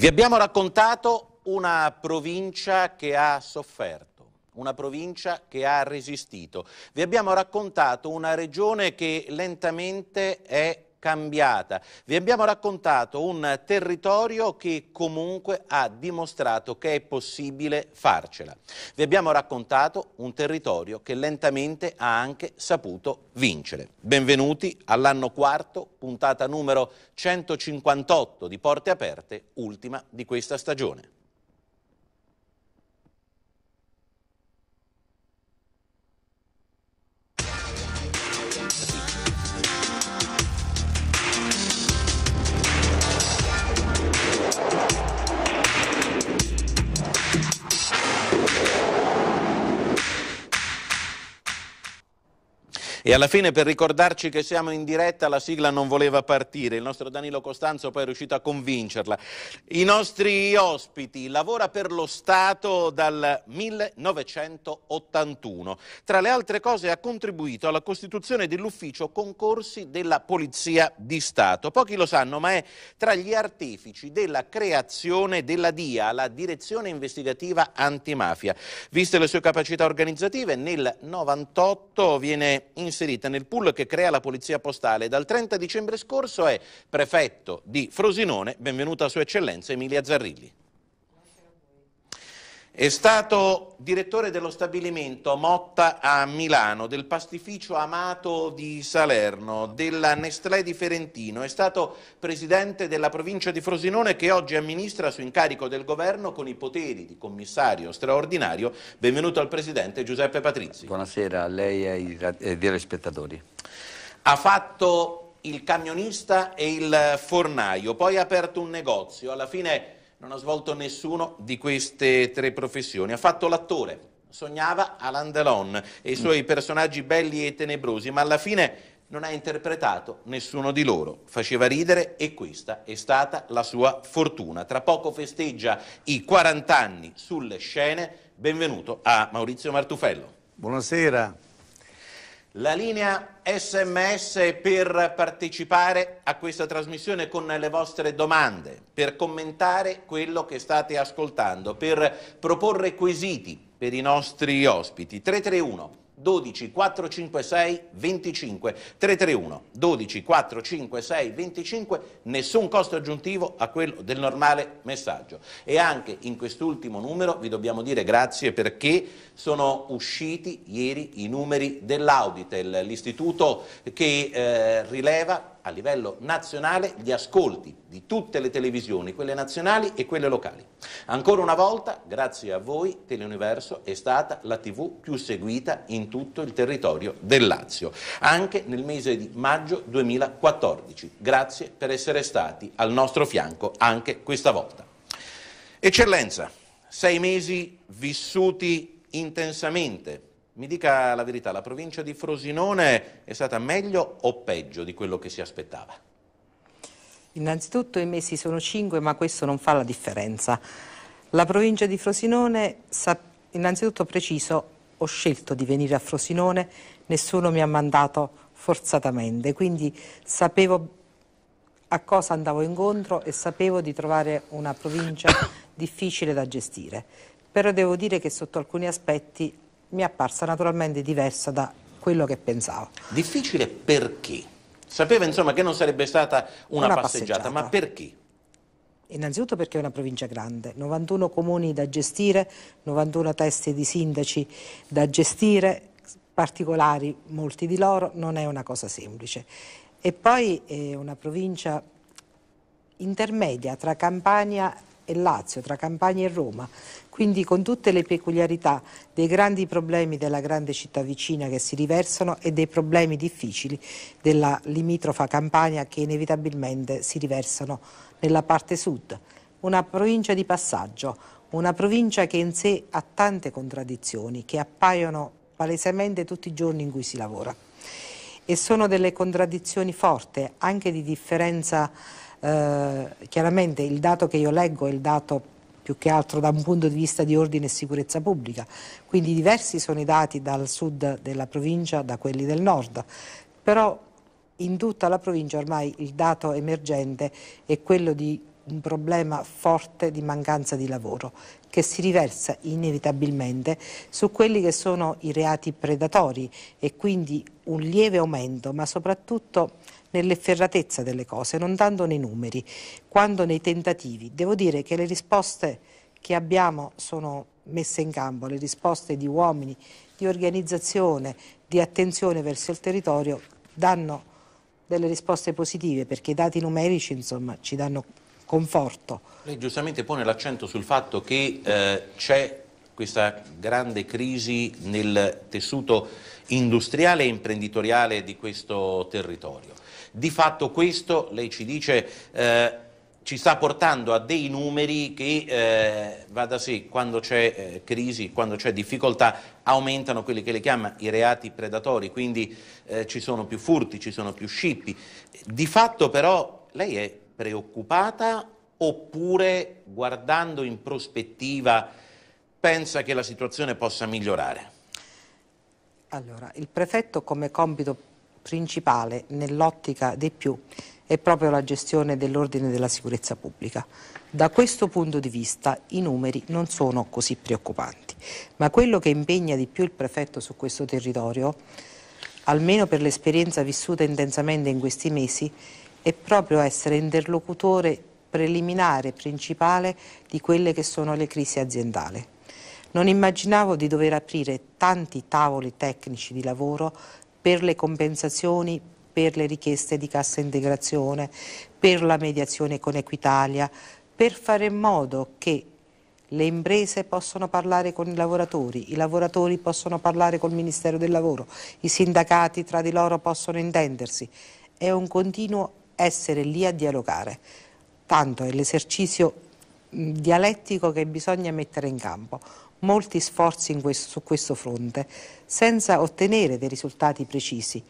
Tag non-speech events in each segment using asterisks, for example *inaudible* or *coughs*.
Vi abbiamo raccontato una provincia che ha sofferto, una provincia che ha resistito. Vi abbiamo raccontato una regione che lentamente è cambiata. Vi abbiamo raccontato un territorio che comunque ha dimostrato che è possibile farcela. Vi abbiamo raccontato un territorio che lentamente ha anche saputo vincere. Benvenuti all'anno quarto, puntata numero 158 di Porte Aperte, ultima di questa stagione. E alla fine per ricordarci che siamo in diretta la sigla non voleva partire, il nostro Danilo Costanzo poi è riuscito a convincerla. I nostri ospiti lavora per lo Stato dal 1981. Tra le altre cose ha contribuito alla costituzione dell'ufficio concorsi della Polizia di Stato. Pochi lo sanno, ma è tra gli artefici della creazione della DIA, la Direzione Investigativa Antimafia. Viste le sue capacità organizzative, nel 1998 viene in inserita nel pool che crea la Polizia Postale dal 30 dicembre scorso è prefetto di Frosinone, benvenuta a Sua Eccellenza Emilia Zarrilli. È stato direttore dello stabilimento Motta a Milano, del pastificio Amato di Salerno, della Nestlé di Ferentino, è stato presidente della provincia di Frosinone che oggi amministra su incarico del governo con i poteri di commissario straordinario. Benvenuto al presidente Giuseppe Patrizzi. Buonasera a lei e ai, ai telespettatori. Ha fatto il camionista e il fornaio, poi ha aperto un negozio, alla fine non ha svolto nessuno di queste tre professioni, ha fatto l'attore, sognava Alain Delon e i mm. suoi personaggi belli e tenebrosi, ma alla fine non ha interpretato nessuno di loro, faceva ridere e questa è stata la sua fortuna. Tra poco festeggia i 40 anni sulle scene, benvenuto a Maurizio Martufello. Buonasera la linea sms per partecipare a questa trasmissione con le vostre domande, per commentare quello che state ascoltando, per proporre quesiti per i nostri ospiti. 331 12 456 25 331 12 456 25 nessun costo aggiuntivo a quello del normale messaggio e anche in quest'ultimo numero vi dobbiamo dire grazie perché sono usciti ieri i numeri dell'Auditel l'istituto che eh, rileva a livello nazionale gli ascolti di tutte le televisioni, quelle nazionali e quelle locali. Ancora una volta, grazie a voi, Teleuniverso è stata la tv più seguita in tutto il territorio del Lazio, anche nel mese di maggio 2014. Grazie per essere stati al nostro fianco anche questa volta. Eccellenza, sei mesi vissuti intensamente mi dica la verità, la provincia di Frosinone è stata meglio o peggio di quello che si aspettava? Innanzitutto i mesi sono cinque, ma questo non fa la differenza. La provincia di Frosinone, innanzitutto preciso, ho scelto di venire a Frosinone, nessuno mi ha mandato forzatamente, quindi sapevo a cosa andavo incontro e sapevo di trovare una provincia difficile da gestire. Però devo dire che sotto alcuni aspetti mi è apparsa naturalmente diversa da quello che pensavo. Difficile perché? Sapeva insomma che non sarebbe stata una, una passeggiata, passeggiata, ma perché? Innanzitutto perché è una provincia grande, 91 comuni da gestire, 91 teste di sindaci da gestire, particolari molti di loro, non è una cosa semplice. E poi è una provincia intermedia tra Campania e Lazio, tra Campania e Roma, quindi con tutte le peculiarità dei grandi problemi della grande città vicina che si riversano e dei problemi difficili della limitrofa Campania che inevitabilmente si riversano nella parte sud. Una provincia di passaggio, una provincia che in sé ha tante contraddizioni che appaiono palesemente tutti i giorni in cui si lavora. E sono delle contraddizioni forti, anche di differenza, eh, chiaramente il dato che io leggo è il dato più che altro da un punto di vista di ordine e sicurezza pubblica. Quindi diversi sono i dati dal sud della provincia da quelli del nord, però in tutta la provincia ormai il dato emergente è quello di un problema forte di mancanza di lavoro che si riversa inevitabilmente su quelli che sono i reati predatori e quindi un lieve aumento ma soprattutto nell'efferratezza delle cose, non tanto nei numeri, quanto nei tentativi. Devo dire che le risposte che abbiamo sono messe in campo, le risposte di uomini, di organizzazione, di attenzione verso il territorio danno delle risposte positive perché i dati numerici insomma, ci danno conforto. Lei giustamente pone l'accento sul fatto che eh, c'è questa grande crisi nel tessuto industriale e imprenditoriale di questo territorio. Di fatto questo, lei ci dice, eh, ci sta portando a dei numeri che, eh, vada sì, quando c'è eh, crisi, quando c'è difficoltà, aumentano quelli che le chiama i reati predatori, quindi eh, ci sono più furti, ci sono più scippi. Di fatto però lei è preoccupata oppure guardando in prospettiva pensa che la situazione possa migliorare? Allora, il prefetto come compito principale nell'ottica dei più è proprio la gestione dell'ordine della sicurezza pubblica. Da questo punto di vista i numeri non sono così preoccupanti, ma quello che impegna di più il prefetto su questo territorio, almeno per l'esperienza vissuta intensamente in questi mesi, è proprio essere interlocutore preliminare, principale di quelle che sono le crisi aziendali. Non immaginavo di dover aprire tanti tavoli tecnici di lavoro per le compensazioni per le richieste di cassa integrazione, per la mediazione con Equitalia, per fare in modo che le imprese possono parlare con i lavoratori, i lavoratori possono parlare col Ministero del Lavoro, i sindacati tra di loro possono intendersi. È un continuo essere lì a dialogare. Tanto è l'esercizio dialettico che bisogna mettere in campo molti sforzi questo, su questo fronte, senza ottenere dei risultati precisi.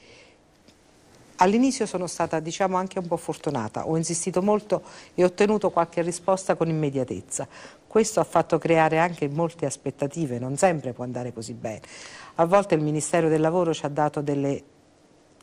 All'inizio sono stata diciamo, anche un po' fortunata, ho insistito molto e ho ottenuto qualche risposta con immediatezza. Questo ha fatto creare anche molte aspettative, non sempre può andare così bene. A volte il Ministero del Lavoro ci ha dato delle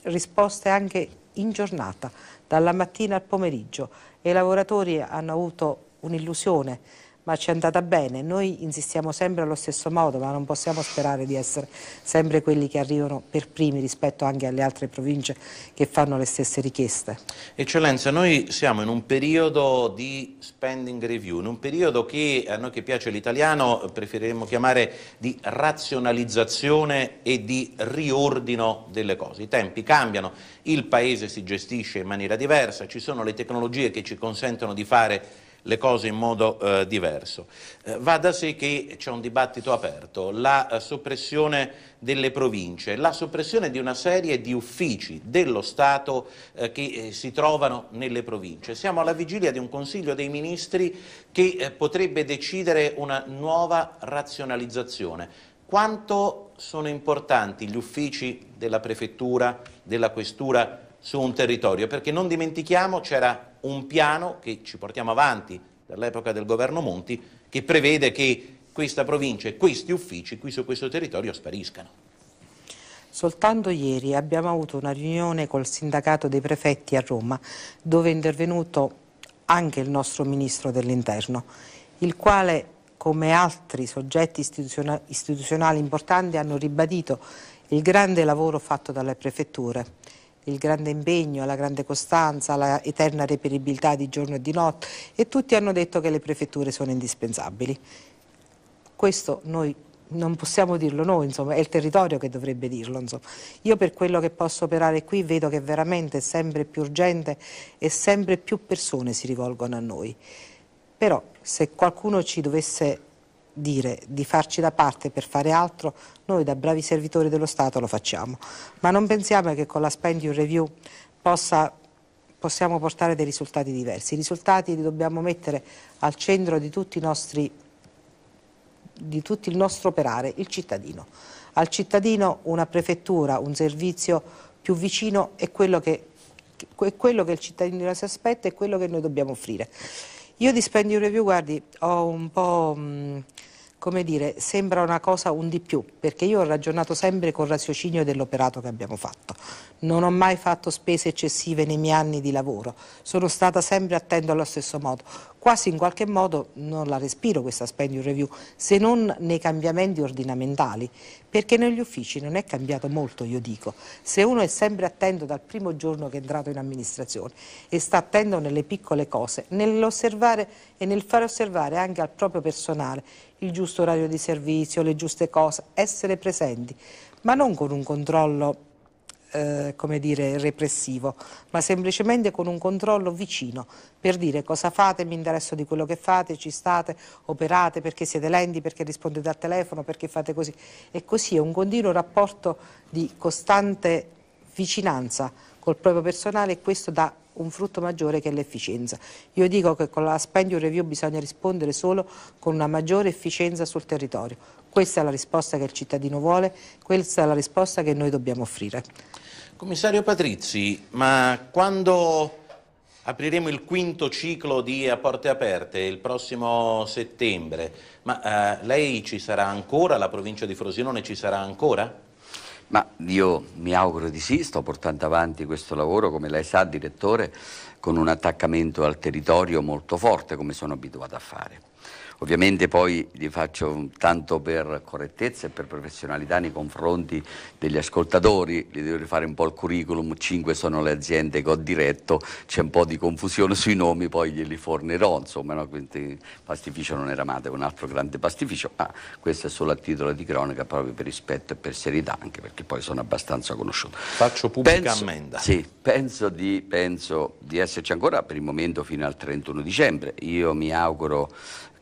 risposte anche in giornata, dalla mattina al pomeriggio e i lavoratori hanno avuto un'illusione ma ci è andata bene. Noi insistiamo sempre allo stesso modo, ma non possiamo sperare di essere sempre quelli che arrivano per primi rispetto anche alle altre province che fanno le stesse richieste. Eccellenza, noi siamo in un periodo di spending review, in un periodo che a noi che piace l'italiano preferiremmo chiamare di razionalizzazione e di riordino delle cose. I tempi cambiano, il paese si gestisce in maniera diversa, ci sono le tecnologie che ci consentono di fare le cose in modo eh, diverso. Eh, va da sé che c'è un dibattito aperto, la eh, soppressione delle province, la soppressione di una serie di uffici dello Stato eh, che eh, si trovano nelle province. Siamo alla vigilia di un Consiglio dei Ministri che eh, potrebbe decidere una nuova razionalizzazione. Quanto sono importanti gli uffici della prefettura, della questura su un territorio? Perché non dimentichiamo c'era un piano che ci portiamo avanti dall'epoca del governo Monti che prevede che questa provincia e questi uffici qui su questo territorio spariscano. Soltanto ieri abbiamo avuto una riunione col sindacato dei prefetti a Roma dove è intervenuto anche il nostro ministro dell'interno, il quale come altri soggetti istituzionali importanti hanno ribadito il grande lavoro fatto dalle prefetture il grande impegno, la grande costanza, la eterna reperibilità di giorno e di notte e tutti hanno detto che le prefetture sono indispensabili. Questo noi non possiamo dirlo noi, insomma, è il territorio che dovrebbe dirlo. Insomma. Io per quello che posso operare qui vedo che veramente è sempre più urgente e sempre più persone si rivolgono a noi. Però se qualcuno ci dovesse dire di farci da parte per fare altro, noi da bravi servitori dello Stato lo facciamo. Ma non pensiamo che con la Spending Review possa, possiamo portare dei risultati diversi. I risultati li dobbiamo mettere al centro di, tutti i nostri, di tutto il nostro operare, il cittadino. Al cittadino una prefettura, un servizio più vicino è quello che, è quello che il cittadino si aspetta e quello che noi dobbiamo offrire. Io di Spending Review, guardi, ho un po' mh, mm, come dire, sembra una cosa un di più, perché io ho ragionato sempre con raziocinio dell'operato che abbiamo fatto. Non ho mai fatto spese eccessive nei miei anni di lavoro, sono stata sempre attenta allo stesso modo. Quasi in qualche modo non la respiro questa spending review, se non nei cambiamenti ordinamentali, perché negli uffici non è cambiato molto, io dico. Se uno è sempre attento dal primo giorno che è entrato in amministrazione e sta attento nelle piccole cose, nell'osservare e nel fare osservare anche al proprio personale il giusto orario di servizio, le giuste cose, essere presenti, ma non con un controllo eh, come dire, repressivo, ma semplicemente con un controllo vicino per dire cosa fate, mi interesso di quello che fate, ci state, operate, perché siete lenti, perché rispondete al telefono, perché fate così. E così è un continuo rapporto di costante vicinanza col proprio personale e questo dà un frutto maggiore che l'efficienza. Io dico che con la Spendium Review bisogna rispondere solo con una maggiore efficienza sul territorio. Questa è la risposta che il cittadino vuole, questa è la risposta che noi dobbiamo offrire. Commissario Patrizzi, ma quando apriremo il quinto ciclo di A Porte Aperte il prossimo settembre, ma eh, lei ci sarà ancora, la provincia di Frosinone ci sarà ancora? Ma io mi auguro di sì, sto portando avanti questo lavoro, come lei sa, direttore, con un attaccamento al territorio molto forte, come sono abituato a fare. Ovviamente poi li faccio tanto per correttezza e per professionalità nei confronti degli ascoltatori, li devo rifare un po' il curriculum, cinque sono le aziende che ho diretto, c'è un po' di confusione sui nomi, poi glieli fornerò, insomma, no? quindi pastificio non era mate, un altro grande pastificio, ma ah, questo è solo a titolo di cronaca proprio per rispetto e per serietà, anche perché poi sono abbastanza conosciuto. Faccio pubblica penso, ammenda. Sì, penso di, penso di esserci ancora per il momento fino al 31 dicembre, io mi auguro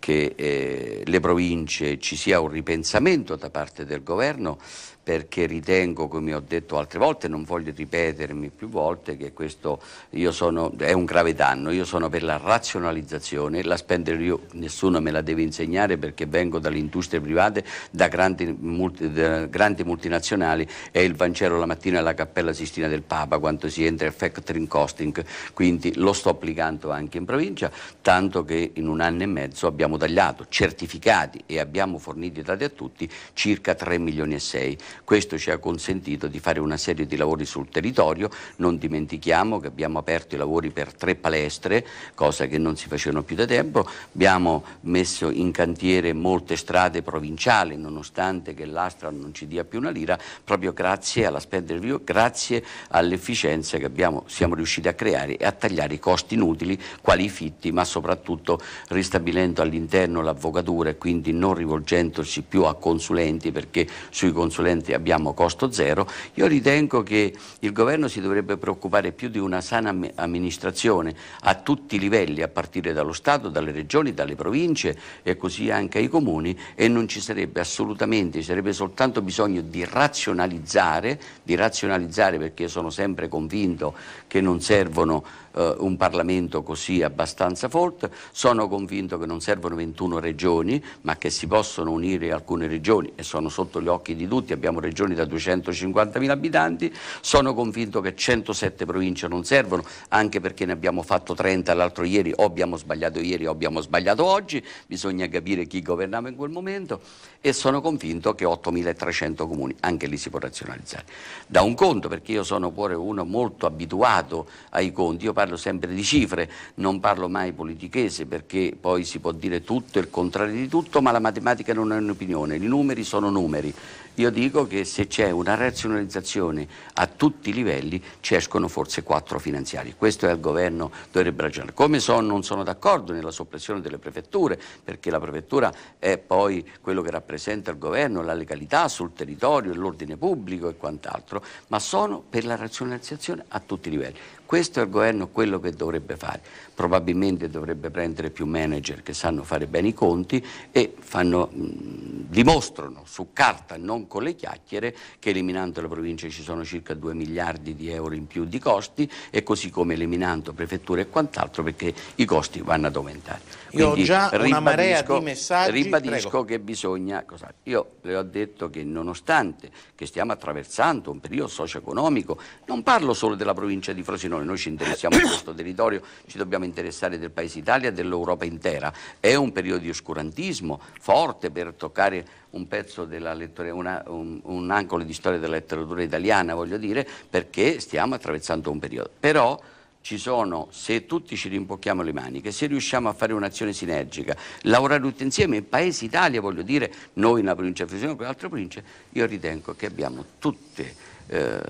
che eh, le province ci sia un ripensamento da parte del governo perché ritengo, come ho detto altre volte, non voglio ripetermi più volte, che questo sono, è un grave danno. Io sono per la razionalizzazione, la spendere io, nessuno me la deve insegnare perché vengo dalle industrie private, da grandi, multi, da grandi multinazionali, è il Vangelo la mattina alla Cappella Sistina del Papa quando si entra in factoring costing, quindi lo sto applicando anche in provincia, tanto che in un anno e mezzo abbiamo tagliato certificati e abbiamo fornito i dati a tutti circa 3 milioni e 6 questo ci ha consentito di fare una serie di lavori sul territorio, non dimentichiamo che abbiamo aperto i lavori per tre palestre, cosa che non si facevano più da tempo, abbiamo messo in cantiere molte strade provinciali, nonostante che l'Astra non ci dia più una lira, proprio grazie alla spend review, grazie all'efficienza che abbiamo, siamo riusciti a creare e a tagliare i costi inutili, quali i fitti, ma soprattutto ristabilendo all'interno l'avvocatura e quindi non rivolgendosi più a consulenti perché sui consulenti presenti abbiamo costo zero, io ritengo che il governo si dovrebbe preoccupare più di una sana amministrazione a tutti i livelli, a partire dallo Stato, dalle regioni, dalle province e così anche ai comuni e non ci sarebbe assolutamente, ci sarebbe soltanto bisogno di razionalizzare, di razionalizzare perché sono sempre convinto che non servono eh, un Parlamento così abbastanza forte. Sono convinto che non servono 21 regioni, ma che si possono unire alcune regioni e sono sotto gli occhi di tutti. Abbiamo regioni da 250.000 abitanti. Sono convinto che 107 province non servono, anche perché ne abbiamo fatto 30 l'altro ieri. O abbiamo sbagliato ieri o abbiamo sbagliato oggi. Bisogna capire chi governava in quel momento. E sono convinto che 8.300 comuni, anche lì si può razionalizzare. Da un conto, perché io sono pure uno molto abituato ai conti. Io parlo sempre di cifre, non parlo mai politichese perché poi si può dire tutto il contrario di tutto, ma la matematica non è un'opinione, i numeri sono numeri. Io dico che se c'è una razionalizzazione a tutti i livelli ci escono forse quattro finanziari. Questo è il governo dovrebbe ragionare. Come sono, non sono d'accordo nella soppressione delle prefetture, perché la prefettura è poi quello che rappresenta il governo, la legalità sul territorio, l'ordine pubblico e quant'altro, ma sono per la razionalizzazione a tutti i livelli. Questo è il governo quello che dovrebbe fare. Probabilmente dovrebbe prendere più manager che sanno fare bene i conti e fanno, mh, dimostrano su carta, non con le chiacchiere, che eliminando la provincia ci sono circa 2 miliardi di euro in più di costi e così come eliminando prefetture e quant'altro perché i costi vanno ad aumentare. Io Quindi ho già una marea di messaggi. Ribadisco prego. che bisogna... Cosa, io le ho detto che nonostante che stiamo attraversando un periodo socio-economico, non parlo solo della provincia di Frosinone, noi, noi ci interessiamo di questo territorio, ci dobbiamo interessare del Paese Italia e dell'Europa intera. È un periodo di oscurantismo forte per toccare un pezzo della lettura, una, un, un ancolo di storia della letteratura italiana, voglio dire, perché stiamo attraversando un periodo. Però ci sono, se tutti ci rimbocchiamo le maniche, se riusciamo a fare un'azione sinergica, lavorare tutti insieme, il Paese Italia, voglio dire, noi in una provincia di Frisino, con l'altra provincia, io ritengo che abbiamo tutte... Eh,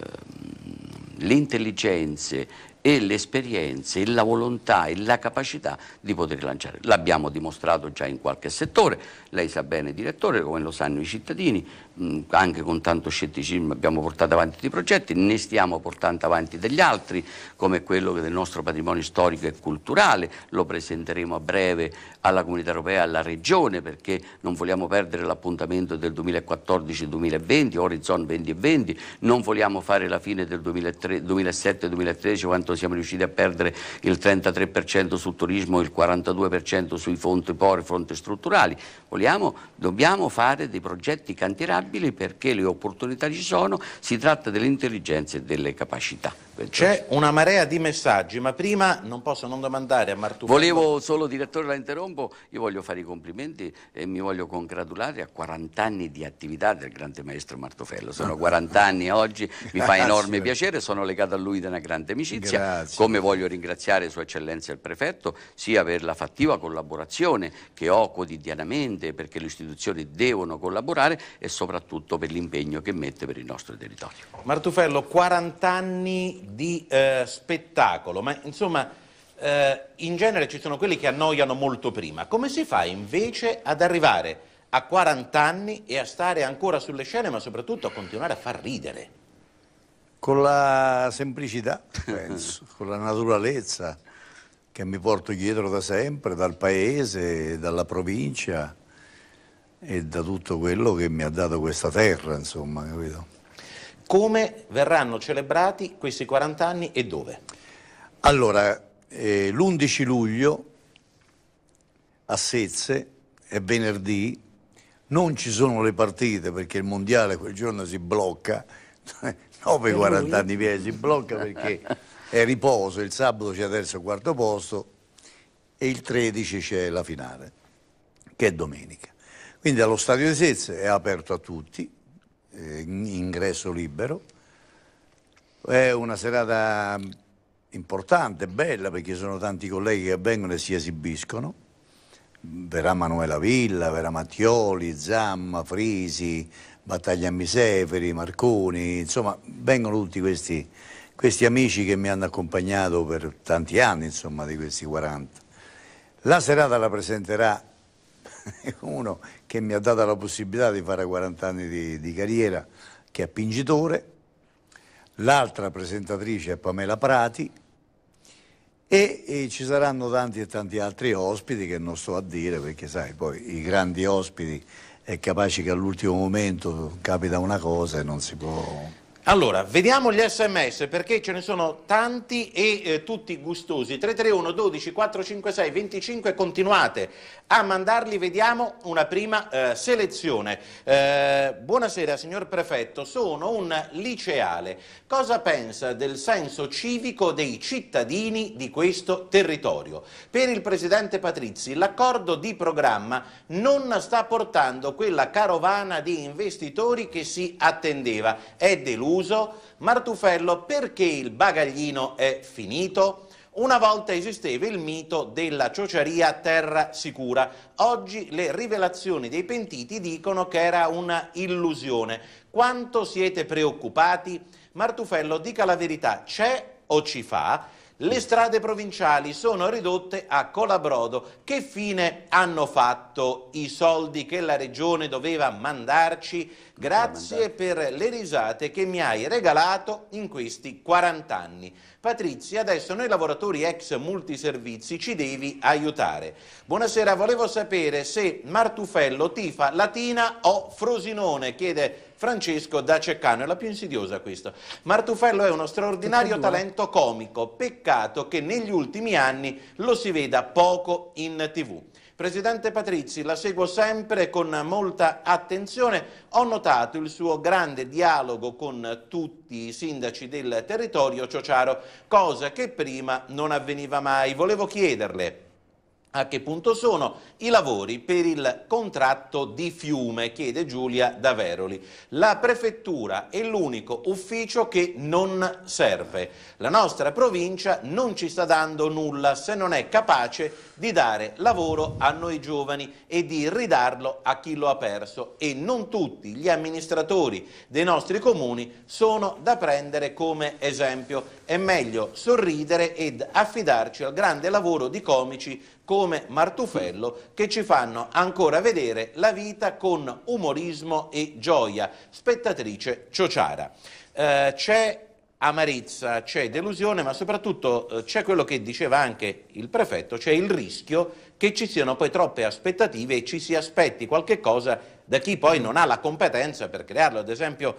le intelligenze e le esperienze e la volontà e la capacità di poter lanciare. L'abbiamo dimostrato già in qualche settore, lei sa bene direttore, come lo sanno i cittadini, anche con tanto scetticismo abbiamo portato avanti dei progetti, ne stiamo portando avanti degli altri, come quello del nostro patrimonio storico e culturale, lo presenteremo a breve alla comunità europea, e alla regione, perché non vogliamo perdere l'appuntamento del 2014-2020, Horizon 2020, non vogliamo fare la fine del 2007-2013, quanto siamo riusciti a perdere il 33% sul turismo e il 42% sui fondi POR, fronti strutturali, vogliamo, dobbiamo fare dei progetti cantierali cambiabili perché le opportunità ci sono, si tratta dell'intelligenza e delle capacità. C'è una marea di messaggi, ma prima non posso non domandare a Martufello. Volevo solo, direttore, la interrompo. Io voglio fare i complimenti e mi voglio congratulare a 40 anni di attività del grande maestro Martufello. Sono 40 anni oggi, *laughs* mi fa enorme piacere, sono legato a lui da una grande amicizia. Grazie. Come voglio ringraziare Sua Eccellenza il Prefetto, sia per la fattiva collaborazione che ho quotidianamente, perché le istituzioni devono collaborare, e soprattutto per l'impegno che mette per il nostro territorio. Martufello, 40 anni di eh, spettacolo, ma insomma eh, in genere ci sono quelli che annoiano molto prima. Come si fa invece ad arrivare a 40 anni e a stare ancora sulle scene, ma soprattutto a continuare a far ridere? Con la semplicità, *laughs* penso, con la naturalezza che mi porto dietro da sempre, dal paese, dalla provincia e da tutto quello che mi ha dato questa terra, insomma, capito? Come verranno celebrati questi 40 anni e dove? Allora, eh, l'11 luglio a Sezze è venerdì, non ci sono le partite perché il mondiale quel giorno si blocca, 9-40 anni via si blocca perché è riposo, il sabato c'è terzo e quarto posto e il 13 c'è la finale, che è domenica. Quindi allo stadio di Sezze è aperto a tutti, eh, ingresso libero. È una serata importante, bella, perché sono tanti colleghi che vengono e si esibiscono. Verrà Manuela Villa, verrà Mattioli, Zamma, Frisi, Battaglia Miseferi, Marconi, insomma vengono tutti questi, questi amici che mi hanno accompagnato per tanti anni, insomma, di questi 40. La serata la presenterà *laughs* uno che mi ha dato la possibilità di fare 40 anni di, di carriera, che è Pingitore, l'altra presentatrice è Pamela Prati e, e, ci saranno tanti e tanti altri ospiti che non sto a dire perché sai, poi i grandi ospiti è capace che all'ultimo momento capita una cosa e non si può... Allora, vediamo gli sms perché ce ne sono tanti e eh, tutti gustosi. 331 12 456 25 continuate a mandarli, vediamo una prima eh, selezione. Eh, buonasera signor prefetto, sono un liceale. Cosa pensa del senso civico dei cittadini di questo territorio? Per il presidente Patrizzi l'accordo di programma non sta portando quella carovana di investitori che si attendeva. È deluso chiuso. Martufello, perché il bagaglino è finito? Una volta esisteva il mito della ciociaria terra sicura, oggi le rivelazioni dei pentiti dicono che era una illusione. Quanto siete preoccupati? Martufello, dica la verità, c'è o ci fa? Le strade provinciali sono ridotte a colabrodo. Che fine hanno fatto i soldi che la regione doveva mandarci? Grazie per le risate che mi hai regalato in questi 40 anni. Patrizia, adesso noi lavoratori ex multiservizi ci devi aiutare. Buonasera, volevo sapere se Martufello tifa Latina o Frosinone, chiede Francesco da Ceccano, è la più insidiosa questa. Martufello è uno straordinario talento comico, peccato che negli ultimi anni lo si veda poco in tv. Presidente Patrizi, la seguo sempre con molta attenzione, ho notato il suo grande dialogo con tutti i sindaci del territorio Ciociaro, cosa che prima non avveniva mai. Volevo chiederle a che punto sono i lavori per il contratto di fiume, chiede Giulia Daveroli. La prefettura è l'unico ufficio che non serve. La nostra provincia non ci sta dando nulla se non è capace di dare lavoro a noi giovani e di ridarlo a chi lo ha perso e non tutti gli amministratori dei nostri comuni sono da prendere come esempio è meglio sorridere ed affidarci al grande lavoro di comici come Martufello che ci fanno ancora vedere la vita con umorismo e gioia. Spettatrice Ciociara. Eh, c'è amarezza, c'è delusione, ma soprattutto eh, c'è quello che diceva anche il prefetto, c'è il rischio che ci siano poi troppe aspettative e ci si aspetti qualche cosa da chi poi non ha la competenza per crearlo. Ad esempio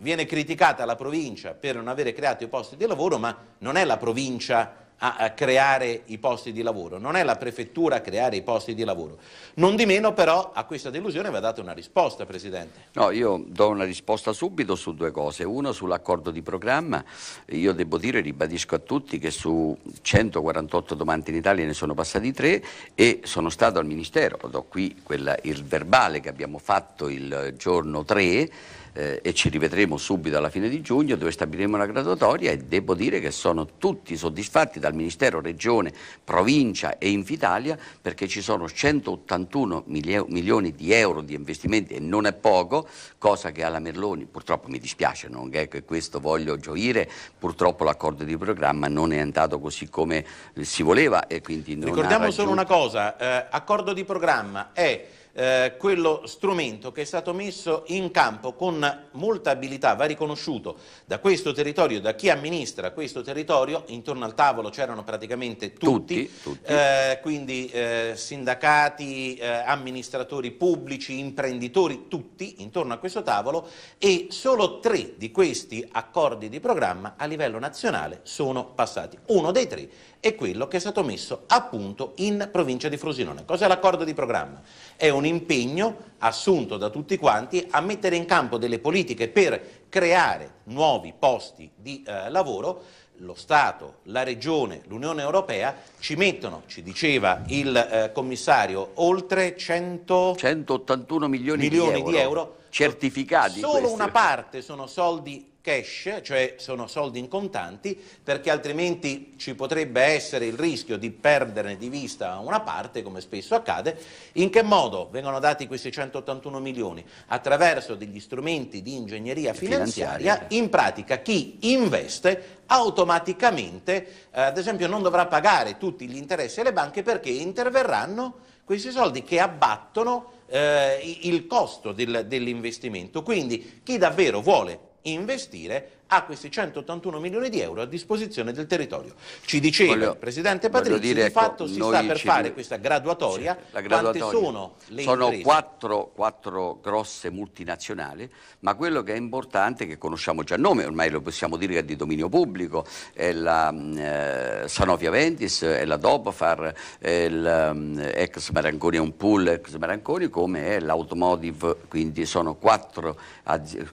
viene criticata la provincia per non avere creato i posti di lavoro, ma non è la provincia a, a creare i posti di lavoro, non è la prefettura a creare i posti di lavoro. Non di meno però a questa delusione va data una risposta, Presidente. No, io do una risposta subito su due cose. Una sull'accordo di programma, io devo dire, ribadisco a tutti che su 148 domande in Italia ne sono passati tre e sono stato al Ministero, do qui quella, il verbale che abbiamo fatto il giorno 3 eh, e ci rivedremo subito alla fine di giugno dove stabiliremo la graduatoria e devo dire che sono tutti soddisfatti dal Ministero, Regione, Provincia e Infitalia perché ci sono 181 milio- milioni di euro di investimenti e non è poco, cosa che alla Merloni purtroppo mi dispiace, non è che questo voglio gioire, purtroppo l'accordo di programma non è andato così come si voleva e quindi non Ricordiamo solo una cosa, eh, accordo di programma è eh, quello strumento che è stato messo in campo con molta abilità, va riconosciuto da questo territorio, da chi amministra questo territorio, intorno al tavolo c'erano praticamente tutti, tutti, tutti. Eh, quindi eh, sindacati, eh, amministratori pubblici, imprenditori, tutti intorno a questo tavolo e solo tre di questi accordi di programma a livello nazionale sono passati. Uno dei tre è quello che è stato messo a punto in provincia di Frosinone. Cos'è l'accordo di programma? È un impegno assunto da tutti quanti a mettere in campo delle politiche per creare nuovi posti di eh, lavoro lo Stato, la Regione, l'Unione Europea ci mettono, ci diceva il eh, commissario, oltre 100... 181 milioni, milioni di, euro, di euro. certificati. Solo questi. una parte sono soldi cash, cioè sono soldi in contanti, perché altrimenti ci potrebbe essere il rischio di perderne di vista una parte, come spesso accade. In che modo vengono dati questi 181 milioni? Attraverso degli strumenti di ingegneria finanziaria, in pratica chi investe automaticamente, eh, ad esempio, non dovrà pagare tutti gli interessi alle banche perché interverranno questi soldi che abbattono eh, il costo del, dell'investimento. Quindi chi davvero vuole investire ha questi 181 milioni di euro a disposizione del territorio. Ci diceva voglio, il Presidente Patrizio, dire, di ecco, fatto si sta per fare questa graduatoria, sì, graduatoria. quante sono le sono imprese? Sono quattro, grosse multinazionali, ma quello che è importante, che conosciamo già il nome, ormai lo possiamo dire che è di dominio pubblico, è la mm, eh, Sanofi Aventis, è la Dobfar, è l'ex mm, Maranconi, è un pool ex Maranconi, come è l'Automotive, quindi sono quattro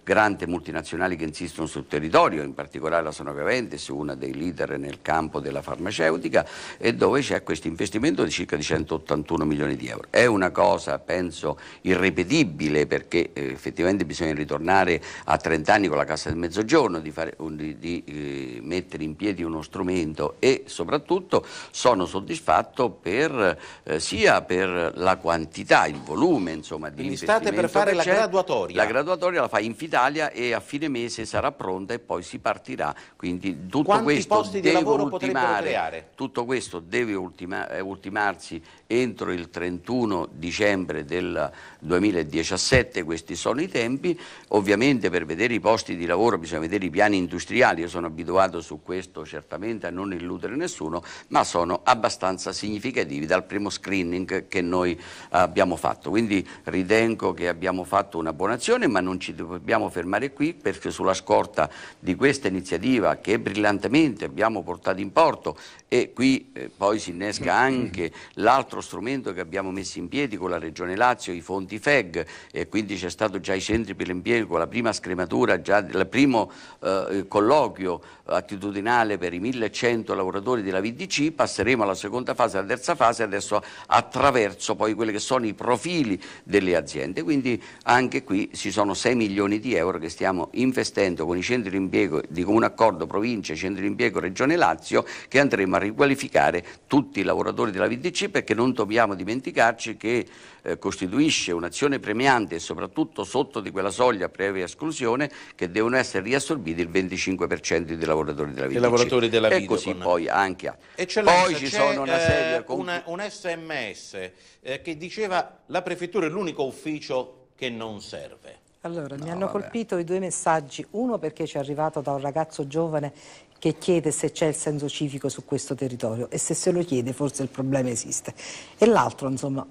grandi multinazionali che insistono sul territorio territorio, in particolare la Sonora Ventes, una dei leader nel campo della farmaceutica e dove c'è questo investimento di circa 181 milioni di euro. È una cosa, penso, irrepetibile perché eh, effettivamente bisogna ritornare a 30 anni con la Cassa del Mezzogiorno, di, fare, di, di eh, mettere in piedi uno strumento e soprattutto sono soddisfatto per, eh, sia per la quantità, il volume insomma, di Quindi investimento. Quindi state per fare la graduatoria. La graduatoria la fa in Infitalia e a fine mese sarà pronta seconda e poi si partirà. Quindi tutto Quanti questo deve ultimare, tutto questo deve ultima, eh, ultimarsi entro il 31 dicembre del 2017, questi sono i tempi. Ovviamente per vedere i posti di lavoro bisogna vedere i piani industriali, io sono abituato su questo certamente a non illudere nessuno, ma sono abbastanza significativi dal primo screening che noi abbiamo fatto. Quindi ritengo che abbiamo fatto una buona azione, ma non ci dobbiamo fermare qui perché sulla scorta di questa iniziativa che brillantemente abbiamo portato in porto e qui eh, poi si innesca anche l'altro strumento che abbiamo messo in piedi con la Regione Lazio, i fondi FEG e quindi c'è stato già i centri per l'impiego, con la prima scrematura, già il primo eh, colloquio attitudinale per i 1100 lavoratori della VDC, passeremo alla seconda fase, alla terza fase, adesso attraverso poi quelli che sono i profili delle aziende, quindi anche qui ci sono 6 milioni di euro che stiamo investendo con i centri di impiego di comune accordo provincia, centri di impiego Regione Lazio che andremo a riqualificare tutti i lavoratori della VDC perché non dobbiamo dimenticarci che eh, costituisce un'azione premiante e soprattutto sotto di quella soglia previa esclusione che devono essere riassorbiti il 25% dei lavoratori della VDC. Lavoratori della e così con... poi anche a... Poi ci sono una serie... Eh, una, un sms eh, che diceva la prefettura è l'unico ufficio che non serve. Allora, no, mi hanno vabbè. colpito i due messaggi, uno perché ci è arrivato da un ragazzo giovane che chiede se c'è il senso civico su questo territorio e se se lo chiede forse il problema esiste. E l'altro, insomma,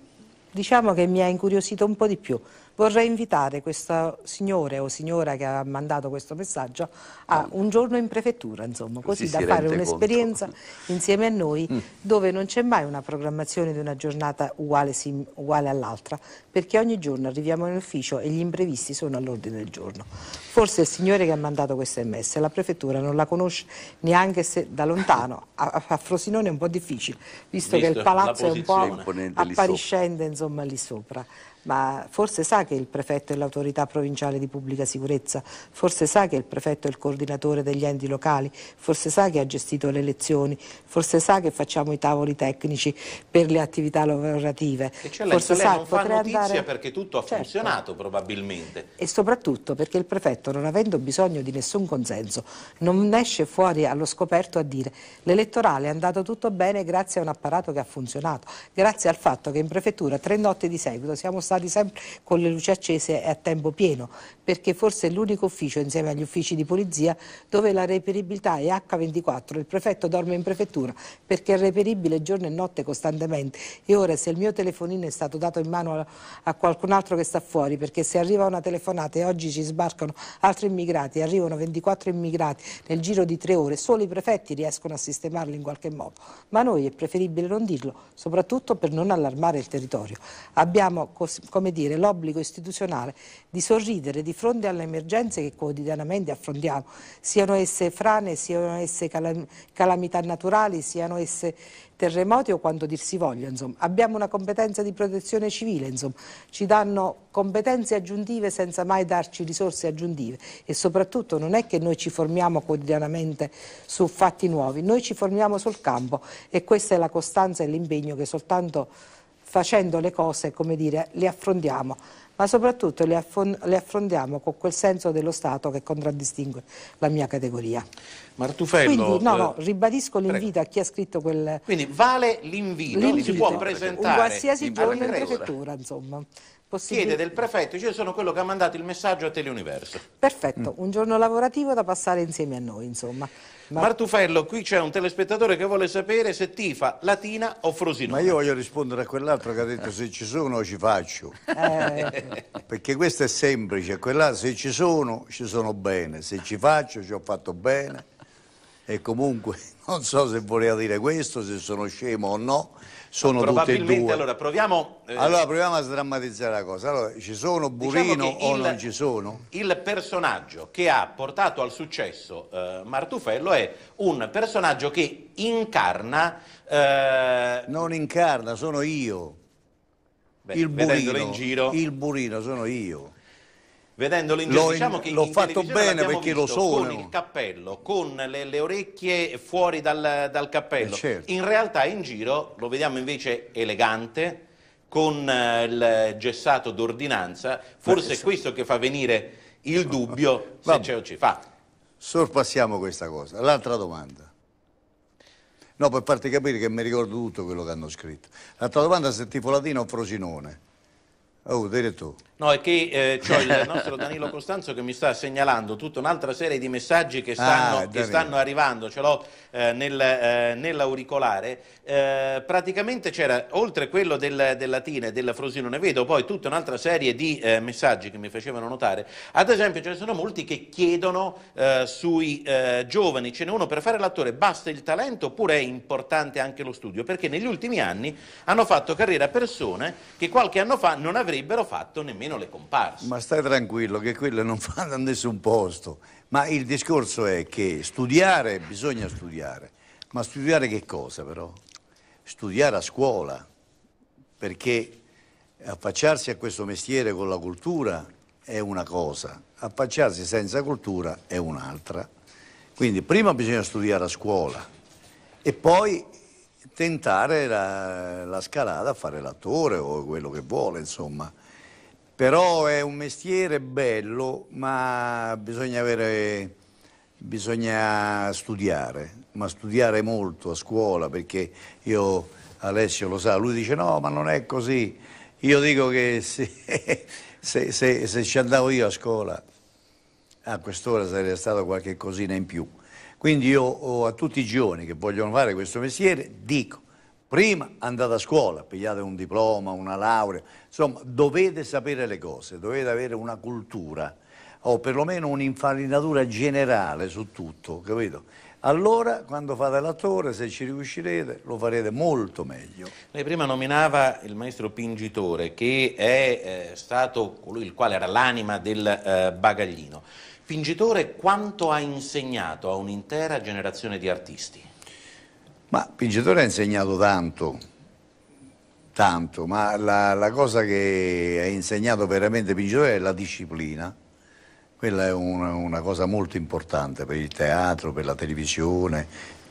diciamo che mi ha incuriosito un po' di più vorrei invitare questo signore o signora che ha mandato questo messaggio a ah. un giorno in prefettura, insomma, così si da si fare un'esperienza insieme a noi mm. dove non c'è mai una programmazione di una giornata uguale, uguale all'altra, perché ogni giorno arriviamo in ufficio e gli imprevisti sono all'ordine del giorno. Forse il signore che ha mandato questa MS, la prefettura non la conosce neanche se da lontano, a, a Frosinone è un po' difficile, visto, visto che il palazzo è un po' appariscende insomma, lì sopra ma forse sa che il prefetto è l'autorità provinciale di pubblica sicurezza, forse sa che il prefetto è il coordinatore degli enti locali, forse sa che ha gestito le elezioni, forse sa che facciamo i tavoli tecnici per le attività lavorative. E cioè lei, forse lei sa, non fa notizia andare... perché tutto ha certo. funzionato probabilmente. E soprattutto perché il prefetto non avendo bisogno di nessun consenso non esce fuori allo scoperto a dire l'elettorale è andato tutto bene grazie a un apparato che ha funzionato, grazie al fatto che in prefettura tre notti di seguito siamo stati passati sempre con le luci accese e a tempo pieno, perché forse è l'unico ufficio insieme agli uffici di polizia dove la reperibilità è H24, il prefetto dorme in prefettura perché è reperibile giorno e notte costantemente e ora se il mio telefonino è stato dato in mano a, a qualcun altro che sta fuori perché se arriva una telefonata e oggi ci sbarcano altri immigrati, arrivano 24 immigrati nel giro di tre ore, solo i prefetti riescono a sistemarli in qualche modo, ma noi è preferibile non dirlo, soprattutto per non allarmare il territorio. Abbiamo come dire, l'obbligo istituzionale di sorridere di fronte alle emergenze che quotidianamente affrontiamo, siano esse frane, siano esse calam calamità naturali, siano esse terremoti o quanto dir si voglia. Insomma. Abbiamo una competenza di protezione civile, insomma. ci danno competenze aggiuntive senza mai darci risorse aggiuntive e soprattutto non è che noi ci formiamo quotidianamente su fatti nuovi, noi ci formiamo sul campo e questa è la costanza e l'impegno che soltanto facendo le cose, come dire, le affrontiamo ma soprattutto le, le affrontiamo con quel senso dello Stato che contraddistingue la mia categoria. Martufello... Quindi, no, no, eh, ribadisco l'invito a chi ha scritto quel... Quindi vale l'invito, si può presentare... Un qualsiasi giorno in prefettura, insomma. Chiede del prefetto, io sono quello che ha mandato il messaggio a Teleuniverso. Perfetto, mm. un giorno lavorativo da passare insieme a noi, insomma. Ma... Martufello, qui c'è un telespettatore che vuole sapere se tifa Latina o Frosinone. Ma io voglio rispondere a quell'altro che ha detto se ci sono ci faccio. Eh... Perché questo è semplice, quella se ci sono, ci sono bene, se ci faccio, ci ho fatto bene. E comunque *laughs* non so se voleva dire questo, se sono scemo o no, sono tutti e due. Allora proviamo, eh... allora proviamo a sdrammatizzare la cosa. Allora, ci sono diciamo Burino diciamo o il, non ci sono? Il personaggio che ha portato al successo eh, Martufello è un personaggio che incarna... Eh... Non incarna, sono io. Beh, il, burino, in giro, il burino sono io. Vedendolo in giro, diciamo l'ho, diciamo che l'ho fatto bene perché lo sono. Con il cappello, con le, le orecchie fuori dal, dal cappello. Eh, certo. In realtà in giro lo vediamo invece elegante, con eh, il gessato d'ordinanza, forse eh, è questo che fa venire il dubbio *laughs* se ce lo ci fa. Sorpassiamo questa cosa. L'altra domanda. No, per farti capire che mi ricordo tutto quello che hanno scritto. L'altra domanda se tipo latino o Frosinone. Oh, dire tu. No, è che eh, c'ho il nostro Danilo Costanzo che mi sta segnalando tutta un'altra serie di messaggi che ah, stanno, ah, che stanno arrivando, ce l'ho eh, nel, eh, nell'auricolare. Eh, praticamente c'era, oltre quello del, del latino e del Frosinone, vedo poi tutta un'altra serie di eh, messaggi che mi facevano notare. Ad esempio ce ne sono molti che chiedono eh, sui giovani, ce n'è uno per fare l'attore, basta il talento oppure è importante anche lo studio? Perché negli ultimi anni hanno fatto carriera persone che qualche anno fa non avevano avrebbero fatto nemmeno le comparse. Ma stai tranquillo che quelle non fanno *laughs* nessun posto. Ma il discorso è che studiare, bisogna studiare. Ma studiare che cosa però? Studiare a scuola, perché affacciarsi a questo mestiere con la cultura è una cosa, affacciarsi senza cultura è un'altra. Quindi prima bisogna studiare a scuola e poi tentare la, la scalata, fare l'attore o quello che vuole, insomma. Però è un mestiere bello, ma bisogna avere bisogna studiare, ma studiare molto a scuola, perché io, Alessio lo sa, lui dice no, ma non è così. Io dico che se, *laughs* se, se, se ci andavo io a scuola, a quest'ora sarebbe stato qualche cosina in più. Quindi io a tutti i giovani che vogliono fare questo mestiere dico, prima andate a scuola, pigliate un diploma, una laurea, insomma dovete sapere le cose, dovete avere una cultura o perlomeno un'infarinatura generale su tutto, capito? Allora, quando fate l'attore, se ci riuscirete, lo farete molto meglio. Lei prima nominava il maestro Pingitore, che è eh, stato colui il quale era l'anima del eh, bagaglino. Pingitore quanto ha insegnato a un'intera generazione di artisti? Ma Pingitore ha insegnato tanto, tanto, ma la, la cosa che ha insegnato veramente Pingitore è la disciplina. Quella è una, una cosa molto importante per il teatro, per la televisione,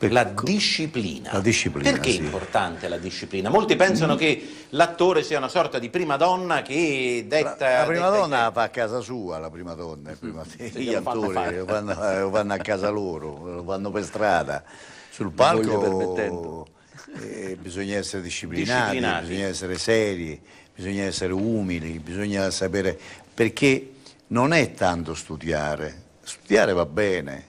Ecco. La disciplina. La disciplina Perché sì. è importante la disciplina? Molti pensano mm. che l'attore sia una sorta di prima donna che detta... La, la prima detta donna che... fa a casa sua, la prima donna, mm. prima mm. gli attori lo vanno, eh, lo fanno, a casa loro, lo vanno per strada. Sul palco eh, bisogna essere disciplinati, disciplinati, bisogna essere seri, bisogna essere umili, bisogna sapere... Perché non è tanto studiare, studiare va bene,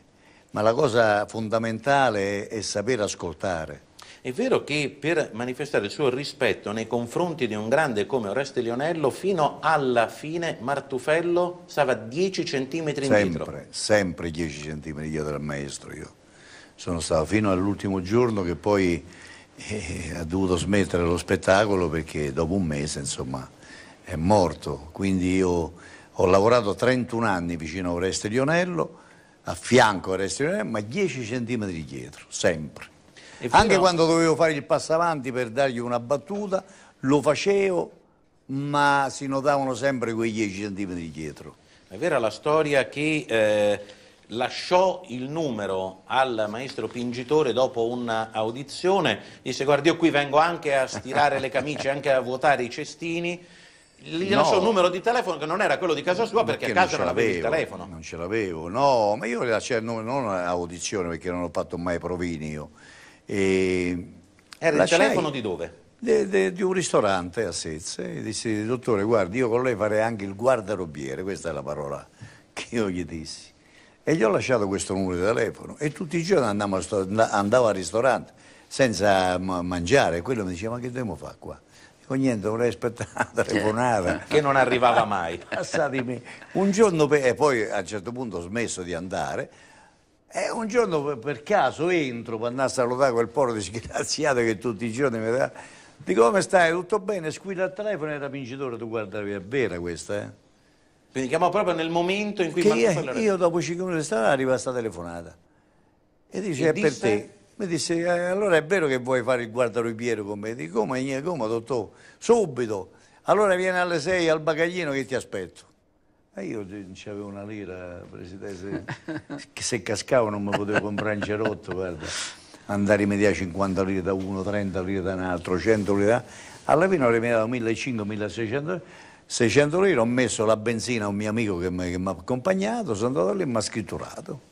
ma la cosa fondamentale è, è saper ascoltare. È vero che per manifestare il suo rispetto nei confronti di un grande come Oreste Lionello, fino alla fine Martufello stava 10 centimetri indietro. Sempre, sempre 10 centimetri dietro al maestro io. Sono stato fino all'ultimo giorno che poi eh, ha dovuto smettere lo spettacolo perché dopo un mese insomma è morto. Quindi io ho lavorato 31 anni vicino a Oreste Lionello a fianco al resto, ma 10 centimetri dietro, sempre. Anche quando dovevo fare il passo avanti per dargli una battuta, lo facevo, ma si notavano sempre quei 10 centimetri dietro. È vera la storia che eh, lasciò il numero al maestro Pingitore dopo un'audizione, disse guardi io qui vengo anche a stirare le camicie, anche a *laughs* vuotare i cestini, gli no. lasciò un numero di telefono che non era quello di casa sua perché, perché a casa non, non il telefono. Non ce l'avevo, no, ma io le lasciai il non, non a audizione perché non ho fatto mai provini io. E era il telefono di dove? De, de, di un ristorante a Sezze e disse dottore guardi io con lei farei anche il guardarobiere questa è la parola *laughs* che io gli dissi e gli ho lasciato questo numero di telefono e tutti i giorni andavo, andavo al ristorante senza mangiare quello mi diceva ma che dobbiamo fare qua niente vorrei aspettare eh. la *laughs* telefonata. che non arrivava mai. *laughs* un giorno, e poi a un certo punto ho smesso di andare, e un giorno per caso entro per andare a salutare quel povero disgraziato che tutti i giorni mi dà. Dico come stai? Tutto bene? Squilla il telefono era vincitore, tu guardavi, è vera questa, eh? Quindi chiamò proprio nel momento in cui... Che io, io dopo 5 minuti di stava arriva questa telefonata. E dice, e è disse... per te. Mi disse, eh, allora è vero che vuoi fare il guardaropiero con me? Dico, come, come, dottore? Subito. Allora vieni alle 6 al bagaglino che ti aspetto. E io non c'avevo una lira, presidente, se, *laughs* se cascavo non mi potevo comprare un cerotto, guarda. Andare in media 50 lire da uno, 30 lire da un altro, 100 lire da... Alla fine ho rimediato 1500, 1600 600 lire, ho messo la benzina a un mio amico che mi ha accompagnato, sono andato lì e mi ha scritturato